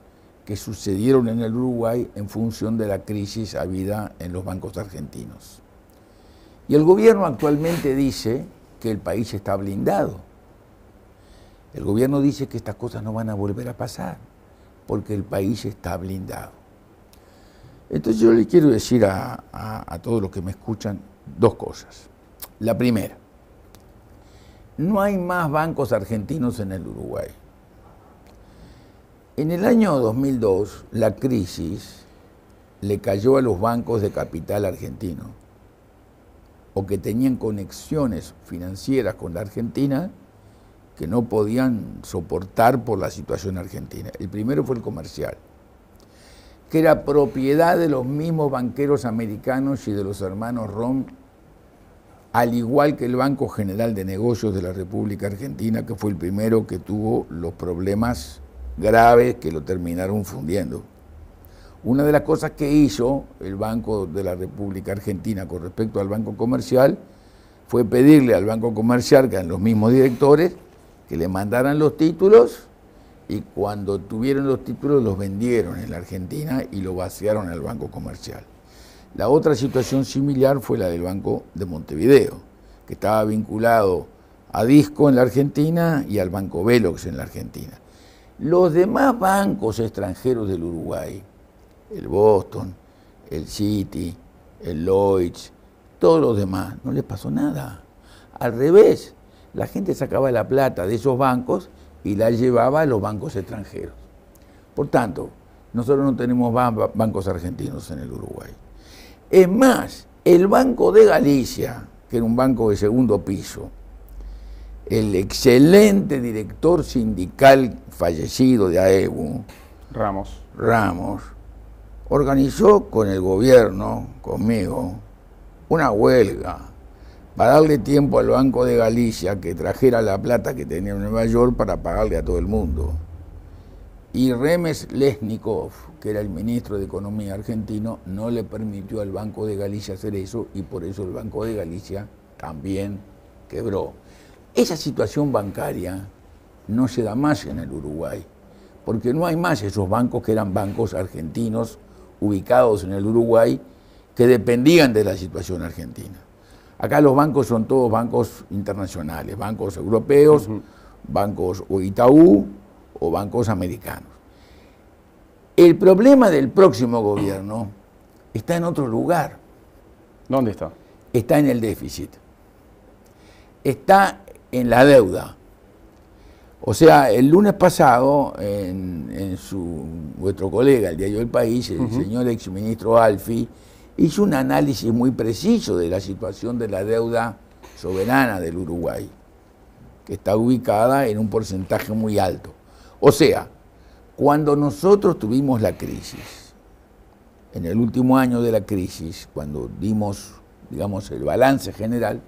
que sucedieron en el Uruguay en función de la crisis habida en los bancos argentinos. Y el gobierno actualmente dice el país está blindado. El gobierno dice que estas cosas no van a volver a pasar porque el país está blindado. Entonces yo le quiero decir a todos los que me escuchan dos cosas. La primera, no hay más bancos argentinos en el Uruguay. En el año 2002, la crisis le cayó a los bancos de capital argentino o que tenían conexiones financieras con la Argentina que no podían soportar por la situación argentina. El primero fue el comercial, que era propiedad de los mismos banqueros americanos y de los hermanos Rom, al igual que el Banco General de Negocios de la República Argentina, que fue el primero que tuvo los problemas graves que lo terminaron fundiendo. Una de las cosas que hizo el Banco de la República Argentina con respecto al Banco Comercial fue pedirle al Banco Comercial, que eran los mismos directores, que le mandaran los títulos y cuando tuvieron los títulos los vendieron en la Argentina y lo vaciaron al Banco Comercial. La otra situación similar fue la del Banco de Montevideo, que estaba vinculado a Disco en la Argentina y al Banco Velox en la Argentina. Los demás bancos extranjeros del Uruguay, el Boston, el City, el Lloyds, todos los demás, no les pasó nada. Al revés, la gente sacaba la plata de esos bancos y la llevaba a los bancos extranjeros. Por tanto, nosotros no tenemos bancos argentinos en el Uruguay. Es más, el Banco de Galicia, que era un banco de segundo piso, el excelente director sindical fallecido de AEBU, Ramos. Ramos, organizó con el gobierno, conmigo, una huelga para darle tiempo al Banco de Galicia que trajera la plata que tenía en Nueva York para pagarle a todo el mundo. Y Remes Lesnikov, que era el ministro de Economía argentino, no le permitió al Banco de Galicia hacer eso y por eso el Banco de Galicia también quebró. Esa situación bancaria no se da más en el Uruguay, porque no hay más esos bancos que eran bancos argentinos ubicados en el Uruguay que dependían de la situación argentina. Acá los bancos son todos bancos internacionales, bancos europeos, bancos o Itaú o bancos americanos. El problema del próximo gobierno está en otro lugar. ¿Dónde está? Está en el déficit. Está en la deuda. O sea, el lunes pasado, en, su, vuestro colega, el diario El País, el señor exministro Alfi, hizo un análisis muy preciso de la situación de la deuda soberana del Uruguay, que está ubicada en un porcentaje muy alto. O sea, cuando nosotros tuvimos la crisis, en el último año de la crisis, cuando dimos, digamos, el balance general,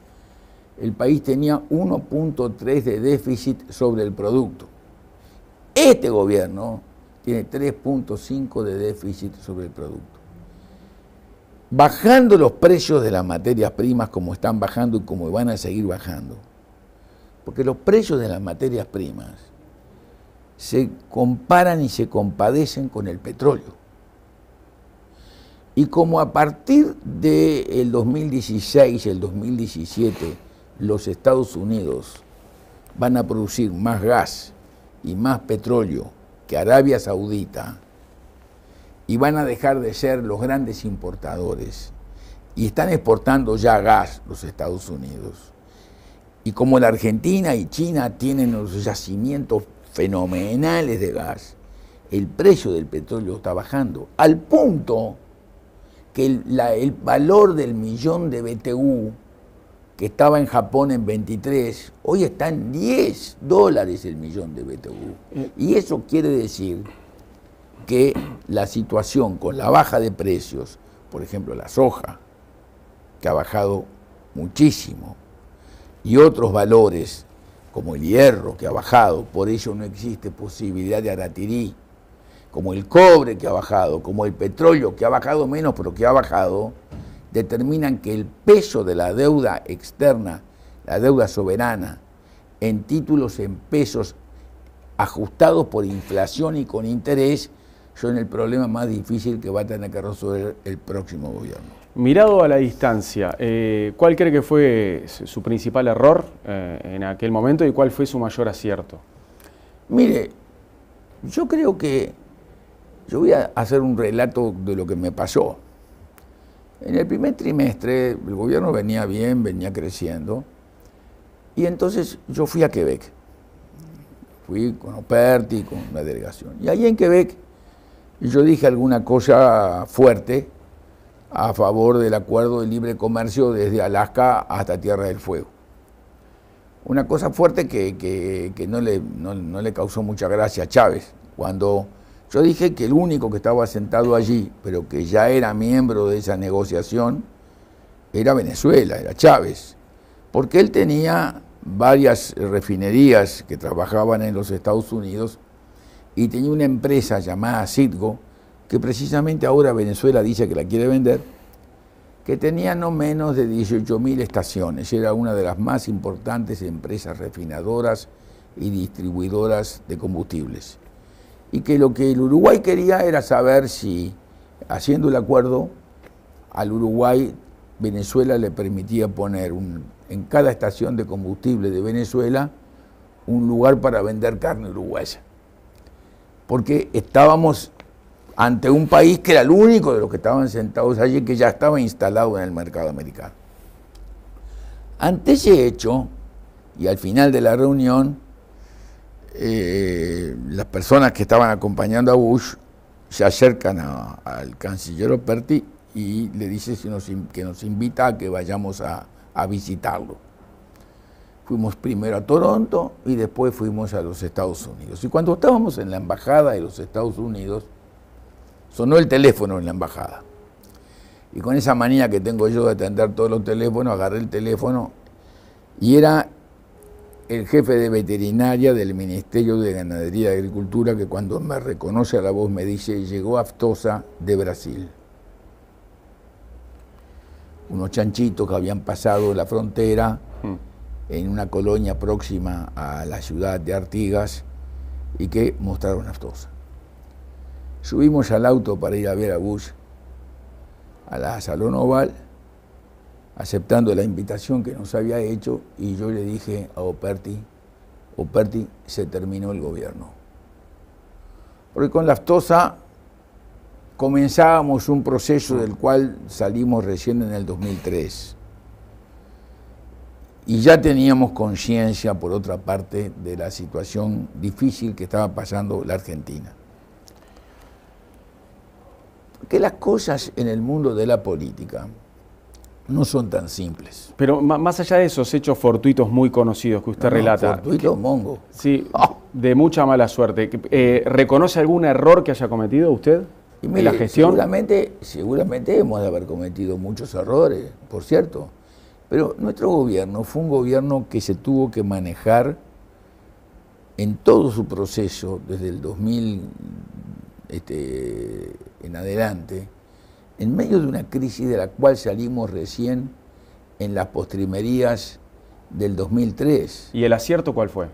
el país tenía 1.3 de déficit sobre el producto. Este gobierno tiene 3.5 de déficit sobre el producto. Bajando los precios de las materias primas como están bajando y como van a seguir bajando. Porque los precios de las materias primas se comparan y se compadecen con el petróleo. Y como a partir del 2016, el 2017, los Estados Unidos van a producir más gas y más petróleo que Arabia Saudita y van a dejar de ser los grandes importadores. Y están exportando ya gas los Estados Unidos. Y como la Argentina y China tienen los yacimientos fenomenales de gas, el precio del petróleo está bajando, al punto que el, valor del millón de BTU que estaba en Japón en 23, hoy está en 10 dólares el millón de BTU. Eh. Y eso quiere decir que la situación con la baja de precios, por ejemplo la soja, que ha bajado muchísimo, y otros valores como el hierro, que ha bajado, por ello no existe posibilidad de aratirí, como el cobre, que ha bajado, como el petróleo, que ha bajado menos, pero que ha bajado, determinan que el peso de la deuda externa, la deuda soberana, en títulos en pesos ajustados por inflación y con interés, son el problema más difícil que va a tener que resolver el próximo gobierno. Mirado a la distancia, eh, ¿cuál cree que fue su principal error eh, en aquel momento y cuál fue su mayor acierto? Mire, yo creo que yo voy a hacer un relato de lo que me pasó. En el primer trimestre el gobierno venía bien, venía creciendo, y entonces yo fui a Quebec. Fui con Operti, con una delegación. Y ahí en Quebec yo dije alguna cosa fuerte a favor del acuerdo de libre comercio desde Alaska hasta Tierra del Fuego. Una cosa fuerte que, no, le, no le causó mucha gracia a Chávez, cuando yo dije que el único que estaba sentado allí, pero que ya era miembro de esa negociación, era Venezuela, era Chávez, porque él tenía varias refinerías que trabajaban en los Estados Unidos y tenía una empresa llamada Citgo, que precisamente ahora Venezuela dice que la quiere vender, que tenía no menos de 18.000 estaciones, era una de las más importantes empresas refinadoras y distribuidoras de combustibles y que lo que el Uruguay quería era saber si, haciendo el acuerdo, al Uruguay Venezuela le permitía poner en cada estación de combustible de Venezuela un lugar para vender carne uruguaya. Porque estábamos ante un país que era el único de los que estaban sentados allí que ya estaba instalado en el mercado americano. Ante ese hecho, y al final de la reunión, eh, las personas que estaban acompañando a Bush se acercan al canciller Operti y le dice que nos invita a que vayamos a, a visitarlo. Fuimos primero a Toronto y después fuimos a los Estados Unidos. Y cuando estábamos en la embajada de los Estados Unidos, sonó el teléfono en la embajada. Y con esa manía que tengo yo de atender todos los teléfonos, agarré el teléfono y era el jefe de veterinaria del Ministerio de Ganadería y Agricultura, que cuando me reconoce a la voz me dice, llegó aftosa de Brasil. Unos chanchitos que habían pasado la frontera hmm. en una colonia próxima a la ciudad de Artigas y que mostraron aftosa. Subimos al auto para ir a ver a Bush a la Salón Oval aceptando la invitación que nos había hecho y yo le dije a Operti, Operti, se terminó el gobierno. Porque con Laftosa comenzábamos un proceso del cual salimos recién en el 2003. Y ya teníamos conciencia, por otra parte, de la situación difícil que estaba pasando la Argentina. Que las cosas en el mundo de la política no son tan simples. Pero más allá de esos hechos fortuitos muy conocidos que usted relata. Fortuitos mongo. Sí, ah. de mucha mala suerte. Eh, ¿Reconoce algún error que haya cometido usted en la gestión? Seguramente, seguramente hemos de haber cometido muchos errores, por cierto. Pero nuestro gobierno fue un gobierno que se tuvo que manejar en todo su proceso, desde el 2000 este, en adelante, en medio de una crisis de la cual salimos recién en las postrimerías del 2003. ¿Y el acierto cuál fue?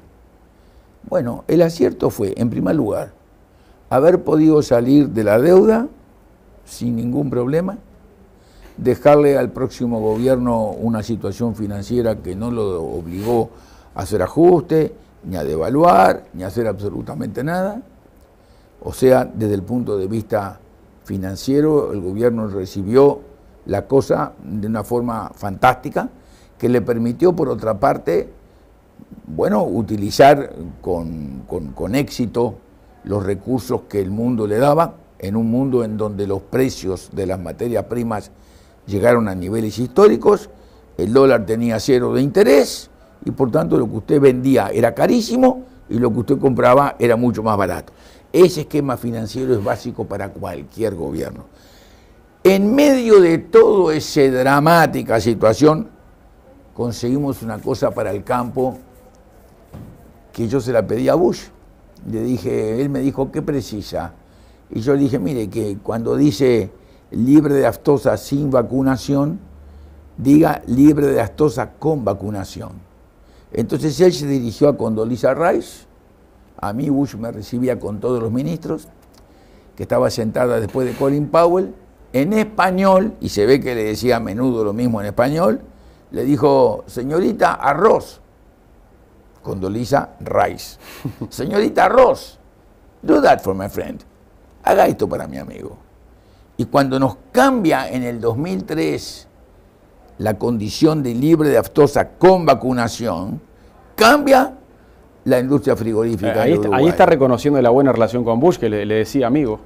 Bueno, el acierto fue, en primer lugar, haber podido salir de la deuda sin ningún problema, dejarle al próximo gobierno una situación financiera que no lo obligó a hacer ajuste, ni a devaluar, ni a hacer absolutamente nada. O sea, desde el punto de vista financiero, el gobierno recibió la cosa de una forma fantástica, que le permitió, por otra parte, bueno, utilizar con, con éxito los recursos que el mundo le daba, en un mundo en donde los precios de las materias primas llegaron a niveles históricos, el dólar tenía cero de interés y por tanto lo que usted vendía era carísimo y lo que usted compraba era mucho más barato. Ese esquema financiero es básico para cualquier gobierno. En medio de toda esa dramática situación, conseguimos una cosa para el campo que yo se la pedí a Bush. Le dije, él me dijo, ¿qué precisa? Y yo le dije, mire, que cuando dice libre de aftosa sin vacunación, diga libre de aftosa con vacunación. Entonces él se dirigió a Condoleezza Rice a mí Bush me recibía con todos los ministros, que estaba sentada después de Colin Powell, en español, y se ve que le decía a menudo lo mismo en español, le dijo, señorita Arroz, Condoliza Rice, señorita Arroz, do that for my friend, haga esto para mi amigo. Y cuando nos cambia en el 2003 la condición de libre de aftosa con vacunación, cambia la industria frigorífica. Ahí, eh, ahí, está reconociendo la buena relación con Bush, que le, decía amigo.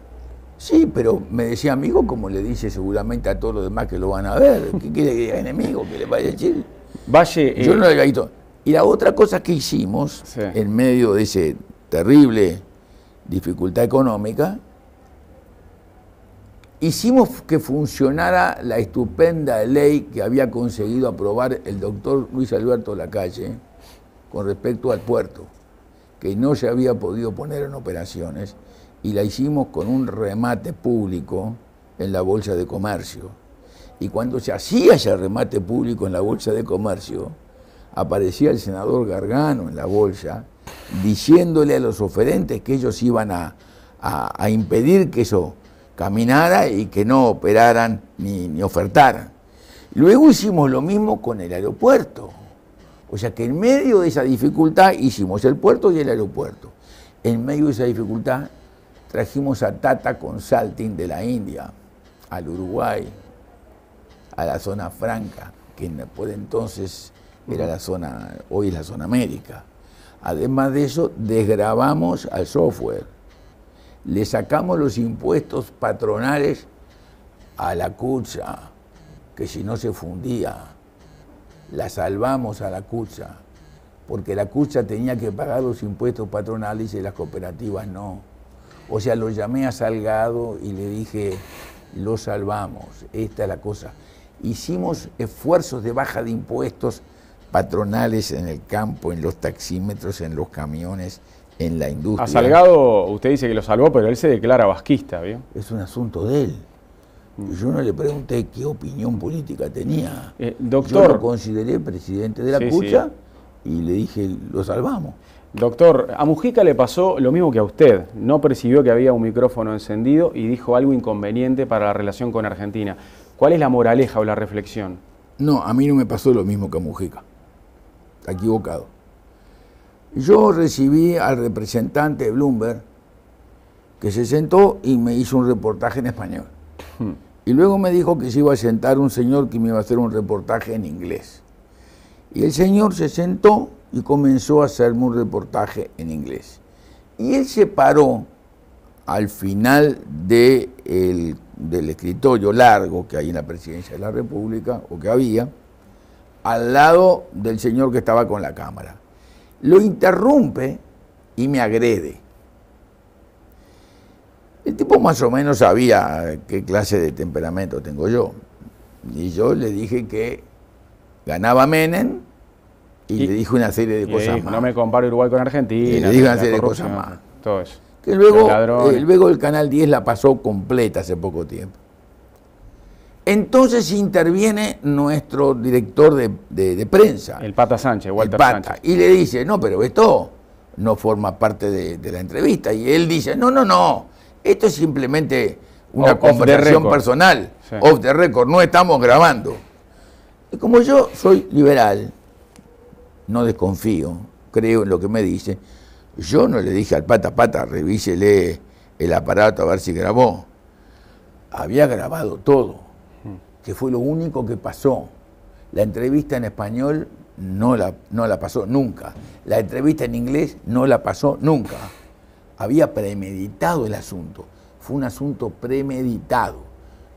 Sí, pero me decía amigo como le dice seguramente a todos los demás que lo van a ver. que quiere que diga enemigo? ¿Qué le va a decir? Valle, eh, Yo no le Y la otra cosa que hicimos en medio de esa terrible dificultad económica, hicimos que funcionara la estupenda ley que había conseguido aprobar el doctor Luis Alberto Lacalle con respecto al puerto, que no se había podido poner en operaciones, y la hicimos con un remate público en la Bolsa de Comercio. Y cuando se hacía ese remate público en la Bolsa de Comercio, aparecía el senador Gargano en la Bolsa diciéndole a los oferentes que ellos iban a, impedir que eso caminara y que no operaran ni, ni ofertaran. Luego hicimos lo mismo con el aeropuerto. O sea que en medio de esa dificultad hicimos el puerto y el aeropuerto. En medio de esa dificultad trajimos a Tata Consulting de la India, al Uruguay, a la zona franca, que por entonces era la zona, hoy es la zona América. Además de eso, desgrabamos al software, le sacamos los impuestos patronales a la cucha que si no se fundía la salvamos a la Cucha, porque la Cucha tenía que pagar los impuestos patronales y las cooperativas no. O sea, lo llamé a Salgado y le dije, lo salvamos, esta es la cosa. Hicimos esfuerzos de baja de impuestos patronales en el campo, en los taxímetros, en los camiones, en la industria. A Salgado usted dice que lo salvó, pero él se declara vasquista, Es un asunto de él. Yo no le pregunté qué opinión política tenía. Eh, doctor, Yo lo consideré presidente de la CUCHA y le dije, lo salvamos. Doctor, a Mujica le pasó lo mismo que a usted. No percibió que había un micrófono encendido y dijo algo inconveniente para la relación con Argentina. ¿Cuál es la moraleja o la reflexión? No, a mí no me pasó lo mismo que a Mujica. Está equivocado. Yo recibí al representante de Bloomberg que se sentó y me hizo un reportaje en español. Hmm. Y luego me dijo que se iba a sentar un señor que me iba a hacer un reportaje en inglés. Y el señor se sentó y comenzó a hacerme un reportaje en inglés. Y él se paró al final de del escritorio largo que hay en la presidencia de la República, o que había, al lado del señor que estaba con la cámara. Lo interrumpe y me agrede. El tipo más o menos sabía qué clase de temperamento tengo yo. Y yo le dije que ganaba Menem y, le dijo una serie de cosas más. No me comparo Uruguay con Argentina. Y le dije una serie de cosas más. Todo Que luego, el Canal 10 la pasó completa hace poco tiempo. Entonces interviene nuestro director de, prensa. El Pata Sánchez, Walter el Pata, Y le dice, no, pero esto no forma parte de la entrevista. Y él dice, no, no, no, esto es simplemente una conversación personal, off the record, no estamos grabando. Y como yo soy liberal, no desconfío, creo en lo que me dice, yo no le dije al pata pata, revísele el aparato a ver si grabó. Había grabado todo, que fue lo único que pasó. La entrevista en español no la, no la pasó nunca. La entrevista en inglés no la pasó nunca había premeditado el asunto. Fue un asunto premeditado.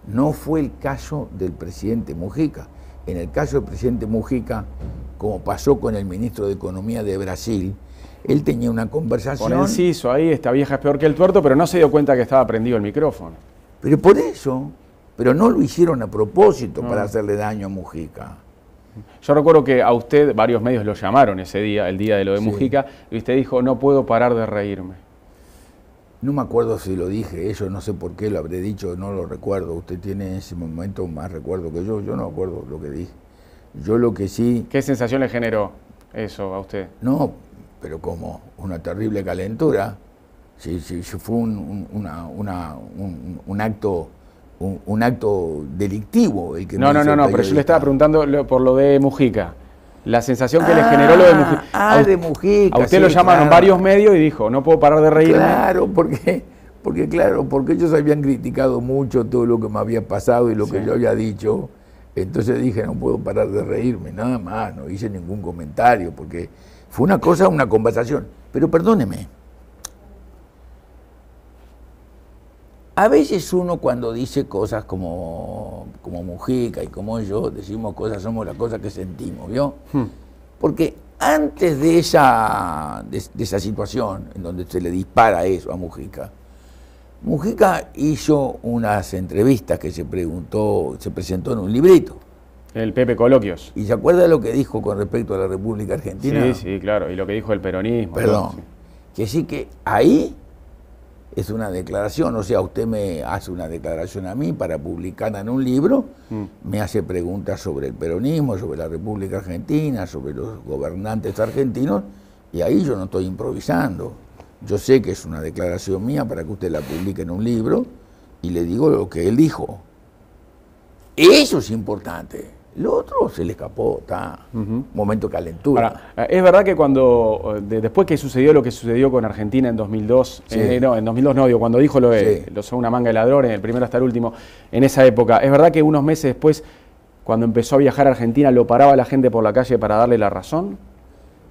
No fue el caso del presidente Mujica. En el caso del presidente Mujica, como pasó con el ministro de Economía de Brasil, él tenía una conversación. Con hizo ahí, esta vieja es peor que el tuerto, pero no se dio cuenta que estaba prendido el micrófono. Pero por eso, pero no lo hicieron a propósito para hacerle daño a Mujica. Yo recuerdo que a usted varios medios lo llamaron ese día, el día de lo de Mujica, y usted dijo, no puedo parar de reírme. No me acuerdo si lo dije eh, yo no sé por qué lo habré dicho, no lo recuerdo. Usted tiene en ese momento más recuerdo que yo, yo no acuerdo lo que dije. Yo lo que sí... ¿Qué sensación le generó eso a usted? No, pero como una terrible calentura. Sí, sí, fue un, una, un, acto un, acto delictivo el que no, no, no, no, pero yo le estaba preguntando por lo de Mujica la sensación que les le generó lo de ah, ah, Mujica. a, usted lo llamaron varios medios y dijo, no puedo parar de reírme. Claro, porque, porque claro, porque ellos habían criticado mucho todo lo que me había pasado y lo que yo había dicho. Entonces dije, no puedo parar de reírme, nada más, no hice ningún comentario, porque fue una cosa, una conversación. Pero perdóneme, A veces uno cuando dice cosas como, como Mujica y como yo, decimos cosas, somos las cosas que sentimos, ¿vio? Hmm. Porque antes de esa, de, esa situación en donde se le dispara eso a Mujica, Mujica hizo unas entrevistas que se preguntó, se presentó en un librito. El Pepe Coloquios. ¿Y se acuerda de lo que dijo con respecto a la República Argentina? Sí, sí, claro, y lo que dijo el peronismo. Perdón. Que sí que ahí es una declaración, o sea, usted me hace una declaración a mí para publicarla en un libro, mm. me hace preguntas sobre el peronismo, sobre la República Argentina, sobre los gobernantes argentinos, y ahí yo no estoy improvisando. Yo sé que es una declaración mía para que usted la publique en un libro y le digo lo que él dijo. Eso es importante. Lo otro se le escapó, está momento de calentura. Eh, es verdad que cuando, eh, después que sucedió lo que sucedió con Argentina en 2002, eh, no, en 2002 no, digo, cuando dijo lo de lo son una manga de ladrones, el primero hasta el último, en esa época, es verdad que unos meses después, cuando empezó a viajar a Argentina, ¿lo paraba la gente por la calle para darle la razón?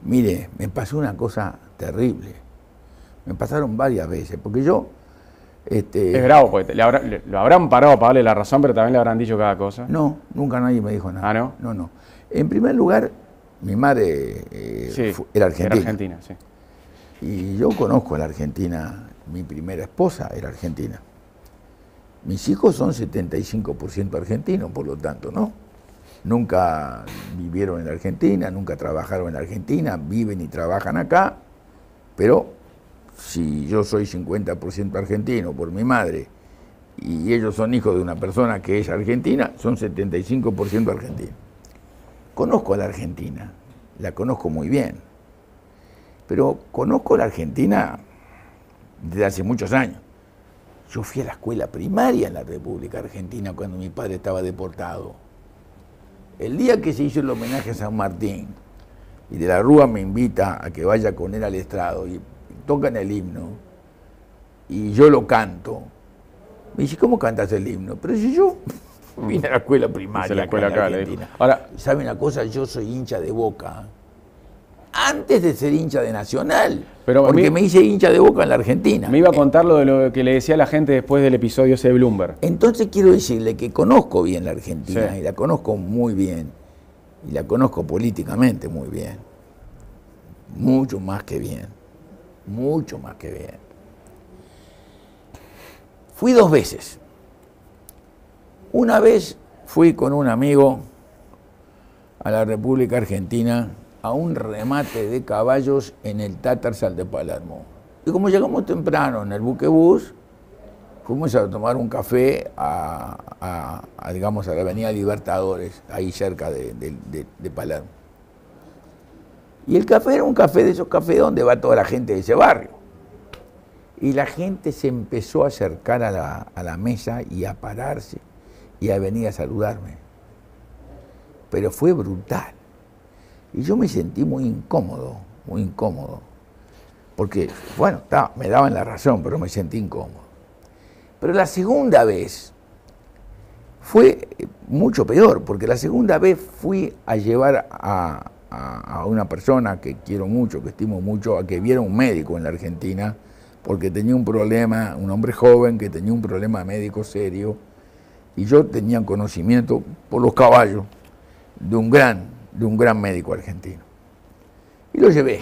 Mire, me pasó una cosa terrible. Me pasaron varias veces, porque yo este, es bravo, porque lo habrán parado para darle la razón, pero también le habrán dicho cada cosa. No, nunca nadie me dijo nada. Ah, no. No, no. En primer lugar, mi madre eh, era argentina. sí. Y yo conozco a la Argentina, mi primera esposa era argentina. Mis hijos son 75% argentinos, por lo tanto, ¿no? Nunca vivieron en Argentina, nunca trabajaron en Argentina, viven y trabajan acá, pero si yo soy 50% argentino por mi madre y ellos son hijos de una persona que es argentina, son 75% argentino. Conozco a la Argentina, la conozco muy bien, pero conozco a la Argentina desde hace muchos años. Yo fui a la escuela primaria en la República Argentina cuando mi padre estaba deportado. El día que se hizo el homenaje a San Martín y de la Rúa me invita a que vaya con él al estrado y tocan el himno y yo lo canto, me dice, ¿cómo cantas el himno? Pero si yo vine a la escuela primaria. La acá, Ahora, ¿sabe una cosa? Yo soy hincha de boca. Antes de ser hincha de Nacional. Pero porque me hice hincha de boca en la Argentina. Me iba a eh, contar lo de lo que le decía la gente después del episodio ese de Bloomberg. Entonces quiero decirle que conozco bien la Argentina y la conozco muy bien. Y la conozco políticamente muy bien. Mucho más que bien mucho más que bien. Fui dos veces. Una vez fui con un amigo a la República Argentina a un remate de caballos en el Tatarsal de Palermo. Y como llegamos temprano en el buquebús, fuimos a tomar un café a, digamos, a la Avenida Libertadores, ahí cerca de Palermo. Y el café era un café de esos cafés donde va toda la gente de ese barrio. Y la gente se empezó a acercar a la, mesa y a pararse y a venir a saludarme. Pero fue brutal. Y yo me sentí muy incómodo, muy incómodo. Porque, bueno, me daban la razón, pero me sentí incómodo. Pero la segunda vez fue mucho peor, porque la segunda vez fui a llevar a, a, una persona que quiero mucho, que estimo mucho, a que viera un médico en la Argentina, porque tenía un problema, un hombre joven que tenía un problema médico serio, y yo tenía conocimiento por los caballos de un gran, de un gran médico argentino. Y lo llevé.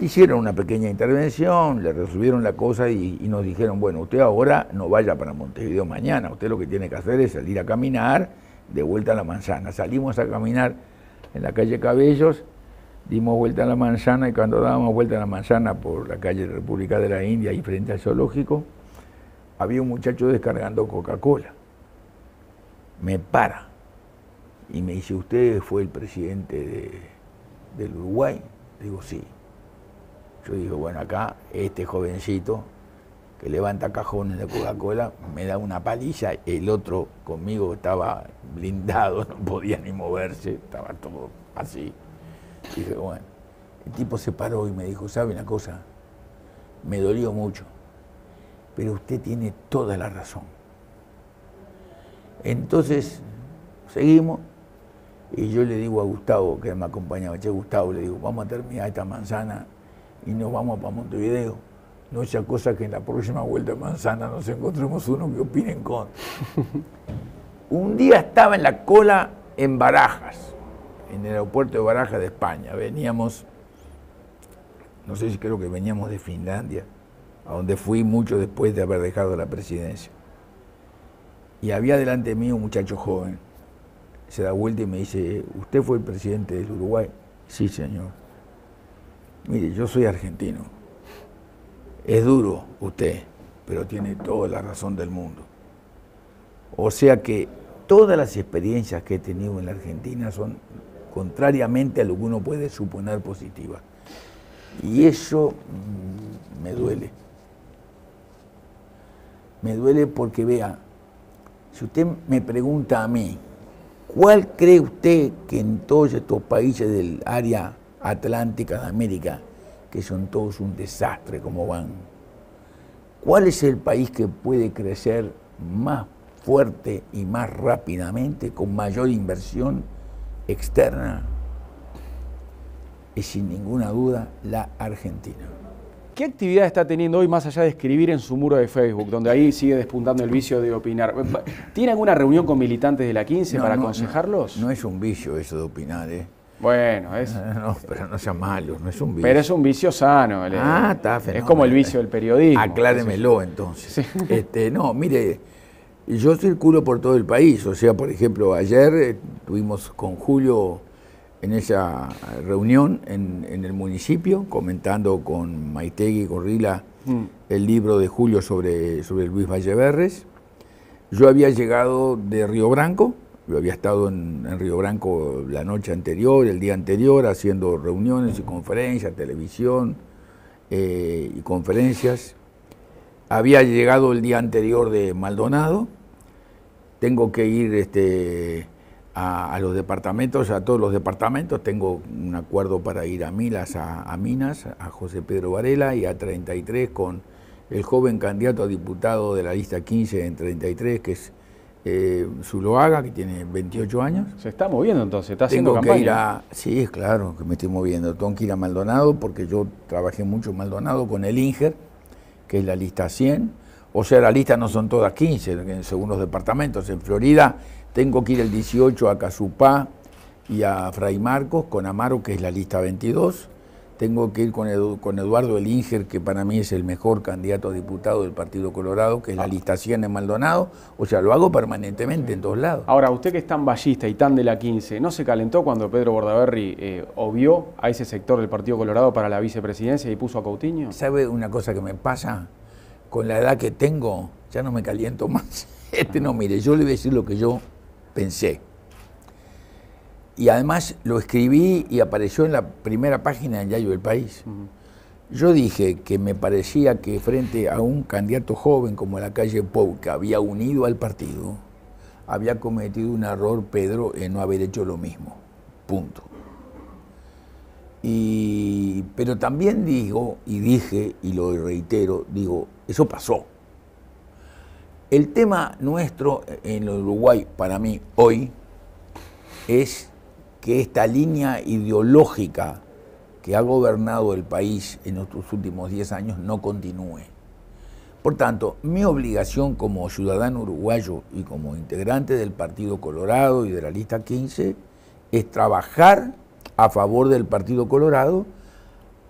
Hicieron una pequeña intervención, le resolvieron la cosa y, y nos dijeron, bueno, usted ahora no vaya para Montevideo mañana, usted lo que tiene que hacer es salir a caminar de vuelta a la manzana. Salimos a caminar en la calle Cabellos, dimos vuelta a la manzana y cuando dábamos vuelta a la manzana por la calle República de la India y frente al zoológico, había un muchacho descargando Coca-Cola. Me para y me dice, ¿usted fue el presidente del Uruguay? Digo, sí. Yo digo, bueno, acá este jovencito que levanta cajones de Coca-Cola, me da una palilla, El otro conmigo estaba blindado, no podía ni moverse, estaba todo así. Dije, bueno, el tipo se paró y me dijo, ¿sabe una cosa? Me dolió mucho, pero usted tiene toda la razón. Entonces, seguimos y yo le digo a Gustavo, que me acompañaba, che Gustavo, le digo, vamos a terminar esta manzana y nos vamos para Montevideo no sea cosa que en la próxima vuelta de manzana nos encontremos uno que opine con. contra. Un día estaba en la cola en Barajas, en el aeropuerto de Barajas de España. Veníamos, no sé si creo que veníamos de Finlandia, a donde fui mucho después de haber dejado la presidencia. Y había delante de mí un muchacho joven. Se da vuelta y me dice, ¿usted fue el presidente del Uruguay? Sí, señor. Mire, yo soy argentino es duro usted, pero tiene toda la razón del mundo. O sea que todas las experiencias que he tenido en la Argentina son, contrariamente a lo que uno puede suponer, positivas. Y eso me duele. Me duele porque vea, si usted me pregunta a mí, ¿cuál cree usted que en todos estos países del área atlántica de América que son todos un desastre como van. ¿Cuál es el país que puede crecer más fuerte y más rápidamente con mayor inversión externa? Es sin ninguna duda la Argentina. ¿Qué actividad está teniendo hoy más allá de escribir en su muro de Facebook, donde ahí sigue despuntando el vicio de opinar? ¿Tiene alguna reunión con militantes de la 15 para aconsejarlos? no, es un vicio eso de opinar, ¿eh? Bueno, es. No, pero no sea malo, no es un vicio. Pero es un vicio sano. ah, está fenómeno. Es como el vicio del periodismo. Acláremelo entonces. Este, no, mire, yo circulo por todo el país. O sea, por ejemplo, ayer eh, tuvimos con Julio en esa reunión en, el municipio, comentando con Maitegui y Gorrila mm. el libro de Julio sobre, sobre Luis Valleverres. Yo había llegado de Río Branco yo había estado en, Río Branco la noche anterior, el día anterior, haciendo reuniones y conferencias, televisión eh, y conferencias. Había llegado el día anterior de Maldonado. Tengo que ir este, a, los departamentos, a todos los departamentos. Tengo un acuerdo para ir a Milas, a Minas, a José Pedro Varela y a 33 con el joven candidato a diputado de la lista 15 en 33, que es eh, Zuloaga, que tiene 28 años. Se está moviendo entonces, está haciendo tengo campaña. Que ir sí, claro que me estoy moviendo. Tengo que ir a Maldonado porque yo trabajé mucho en Maldonado con el INGER, que es la lista 100. O sea, la lista no son todas 15, según los departamentos. En Florida tengo que ir el 18 a Casupá y a Fray Marcos con Amaro, que es la lista 22 tengo que ir con, Eduardo Elinger, que para mí es el mejor candidato a diputado del Partido Colorado, que es la ah. listación en Maldonado, o sea, lo hago permanentemente en todos lados. Ahora, usted que es tan ballista y tan de la 15, ¿no se calentó cuando Pedro Bordaberry eh, obvió a ese sector del Partido Colorado para la vicepresidencia y puso a Coutinho? ¿Sabe una cosa que me pasa? Con la edad que tengo, ya no me caliento más. Este no, mire, yo le voy a decir lo que yo pensé y además lo escribí y apareció en la primera página del diario del país. Yo dije que me parecía que frente a un candidato joven como la calle Pou, había unido al partido, había cometido un error Pedro en no haber hecho lo mismo. Punto. pero también digo, y dije, y lo reitero, digo, eso pasó. El tema nuestro en Uruguay, para mí, hoy, es que esta línea ideológica que ha gobernado el país en estos últimos 10 años no continúe. Por tanto, mi obligación como ciudadano uruguayo y como integrante del Partido Colorado y de la lista 15 es trabajar a favor del Partido Colorado,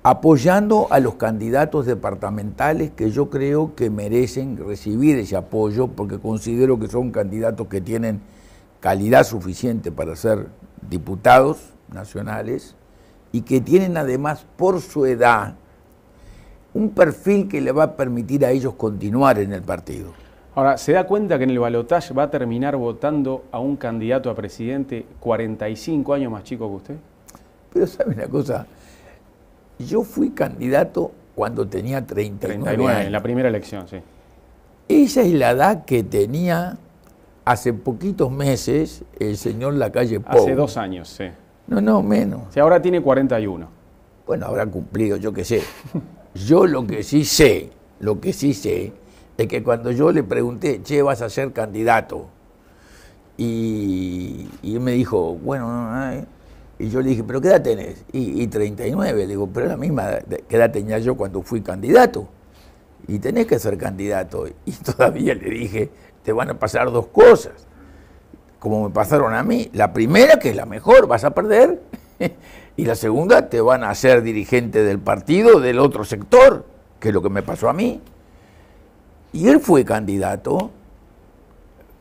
apoyando a los candidatos departamentales que yo creo que merecen recibir ese apoyo, porque considero que son candidatos que tienen calidad suficiente para ser diputados nacionales y que tienen además por su edad un perfil que le va a permitir a ellos continuar en el partido. Ahora, ¿se da cuenta que en el balotaje va a terminar votando a un candidato a presidente 45 años más chico que usted? Pero sabe una cosa, yo fui candidato cuando tenía 39, años. En la primera elección, sí. Esa es la edad que tenía hace poquitos meses el señor Lacalle calle. Hace dos años, sí. No, no, menos. Si ahora tiene 41. Bueno, habrá cumplido, yo qué sé. Yo lo que sí sé, lo que sí sé, es que cuando yo le pregunté, che, vas a ser candidato, y, y me dijo, bueno, no, eh". y yo le dije, pero ¿qué edad tenés? Y, 39, le digo, pero es la misma que edad tenía yo cuando fui candidato y tenés que ser candidato. Y todavía le dije, te van a pasar dos cosas, como me pasaron a mí. La primera, que es la mejor, vas a perder, y la segunda, te van a hacer dirigente del partido del otro sector, que es lo que me pasó a mí. Y él fue candidato,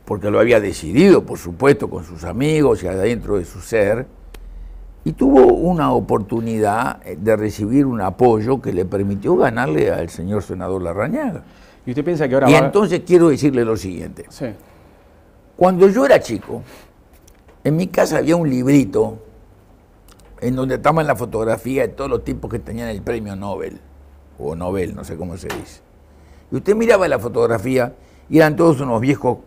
porque lo había decidido, por supuesto, con sus amigos y adentro de su ser, y tuvo una oportunidad de recibir un apoyo que le permitió ganarle al señor senador Larrañaga. Y usted piensa que ahora... Y entonces quiero decirle lo siguiente. Sí. Cuando yo era chico, en mi casa había un librito en donde estaban la fotografía de todos los tipos que tenían el premio Nobel, o Nobel, no sé cómo se dice. Y usted miraba la fotografía y eran todos unos viejos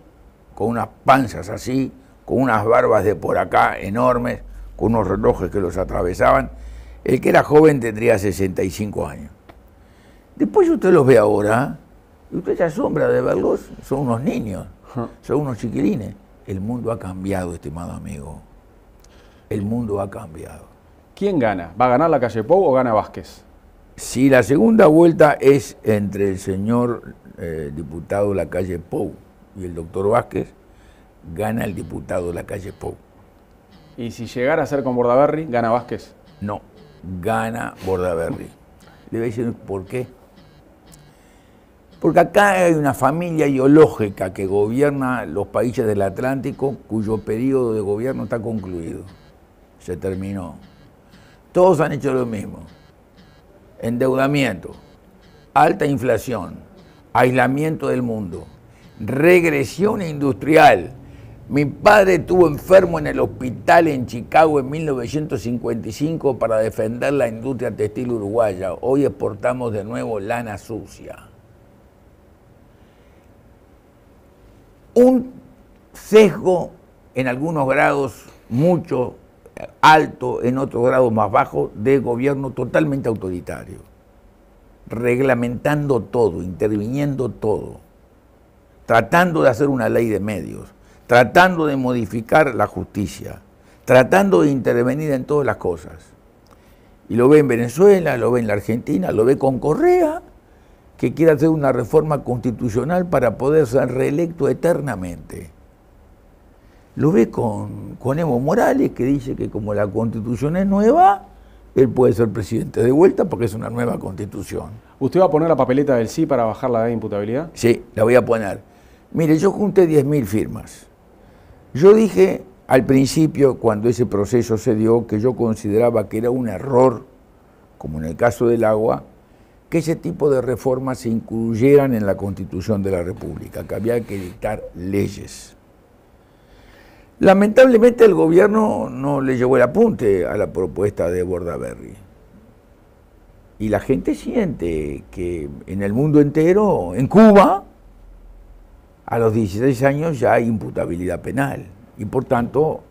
con unas panzas así, con unas barbas de por acá enormes, con unos relojes que los atravesaban. El que era joven tendría 65 años. Después usted los ve ahora Ustedes usted se de verlos, son unos niños, son unos chiquilines. El mundo ha cambiado, estimado amigo. El mundo ha cambiado. ¿Quién gana? ¿Va a ganar la calle Pou o gana Vázquez? Si la segunda vuelta es entre el señor eh, diputado de la calle Pou y el doctor Vázquez, gana el diputado de la calle Pou. ¿Y si llegara a ser con Bordaberry, gana Vázquez? No, gana Bordaberry. Le voy a decir por qué. Porque acá hay una familia ideológica que gobierna los países del Atlántico cuyo periodo de gobierno está concluido. Se terminó. Todos han hecho lo mismo. Endeudamiento, alta inflación, aislamiento del mundo, regresión industrial. Mi padre estuvo enfermo en el hospital en Chicago en 1955 para defender la industria textil uruguaya. Hoy exportamos de nuevo lana sucia. un sesgo en algunos grados mucho eh, alto, en otros grados más bajo, de gobierno totalmente autoritario, reglamentando todo, interviniendo todo, tratando de hacer una ley de medios, tratando de modificar la justicia, tratando de intervenir en todas las cosas. Y lo ve en Venezuela, lo ve en la Argentina, lo ve con Correa, que quiera hacer una reforma constitucional para poder ser reelecto eternamente. Lo ve con, con Evo Morales, que dice que como la constitución es nueva, él puede ser presidente de vuelta porque es una nueva constitución. ¿Usted va a poner la papeleta del sí para bajar la edad de imputabilidad? Sí, la voy a poner. Mire, yo junté 10.000 firmas. Yo dije al principio, cuando ese proceso se dio, que yo consideraba que era un error, como en el caso del agua, que ese tipo de reformas se incluyeran en la Constitución de la República, que había que dictar leyes. Lamentablemente el gobierno no le llevó el apunte a la propuesta de Bordaberry. Y la gente siente que en el mundo entero, en Cuba, a los 16 años ya hay imputabilidad penal. Y por tanto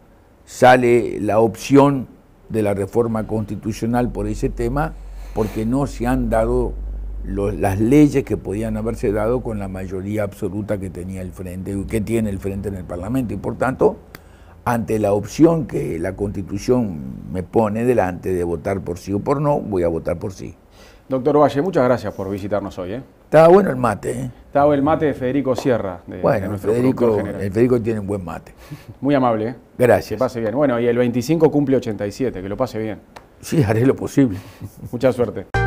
sale la opción de la reforma constitucional por ese tema porque no se han dado las leyes que podían haberse dado con la mayoría absoluta que tenía el frente, que tiene el frente en el Parlamento. Y por tanto, ante la opción que la Constitución me pone delante de votar por sí o por no, voy a votar por sí. Doctor Valle, muchas gracias por visitarnos hoy. ¿eh? Estaba bueno el mate. ¿eh? Estaba el mate de Federico Sierra. bueno, Federico, el Federico tiene un buen mate. Muy amable. ¿eh? Gracias. Que pase bien. Bueno, y el 25 cumple 87, que lo pase bien. Sí, haré lo posible. Mucha suerte.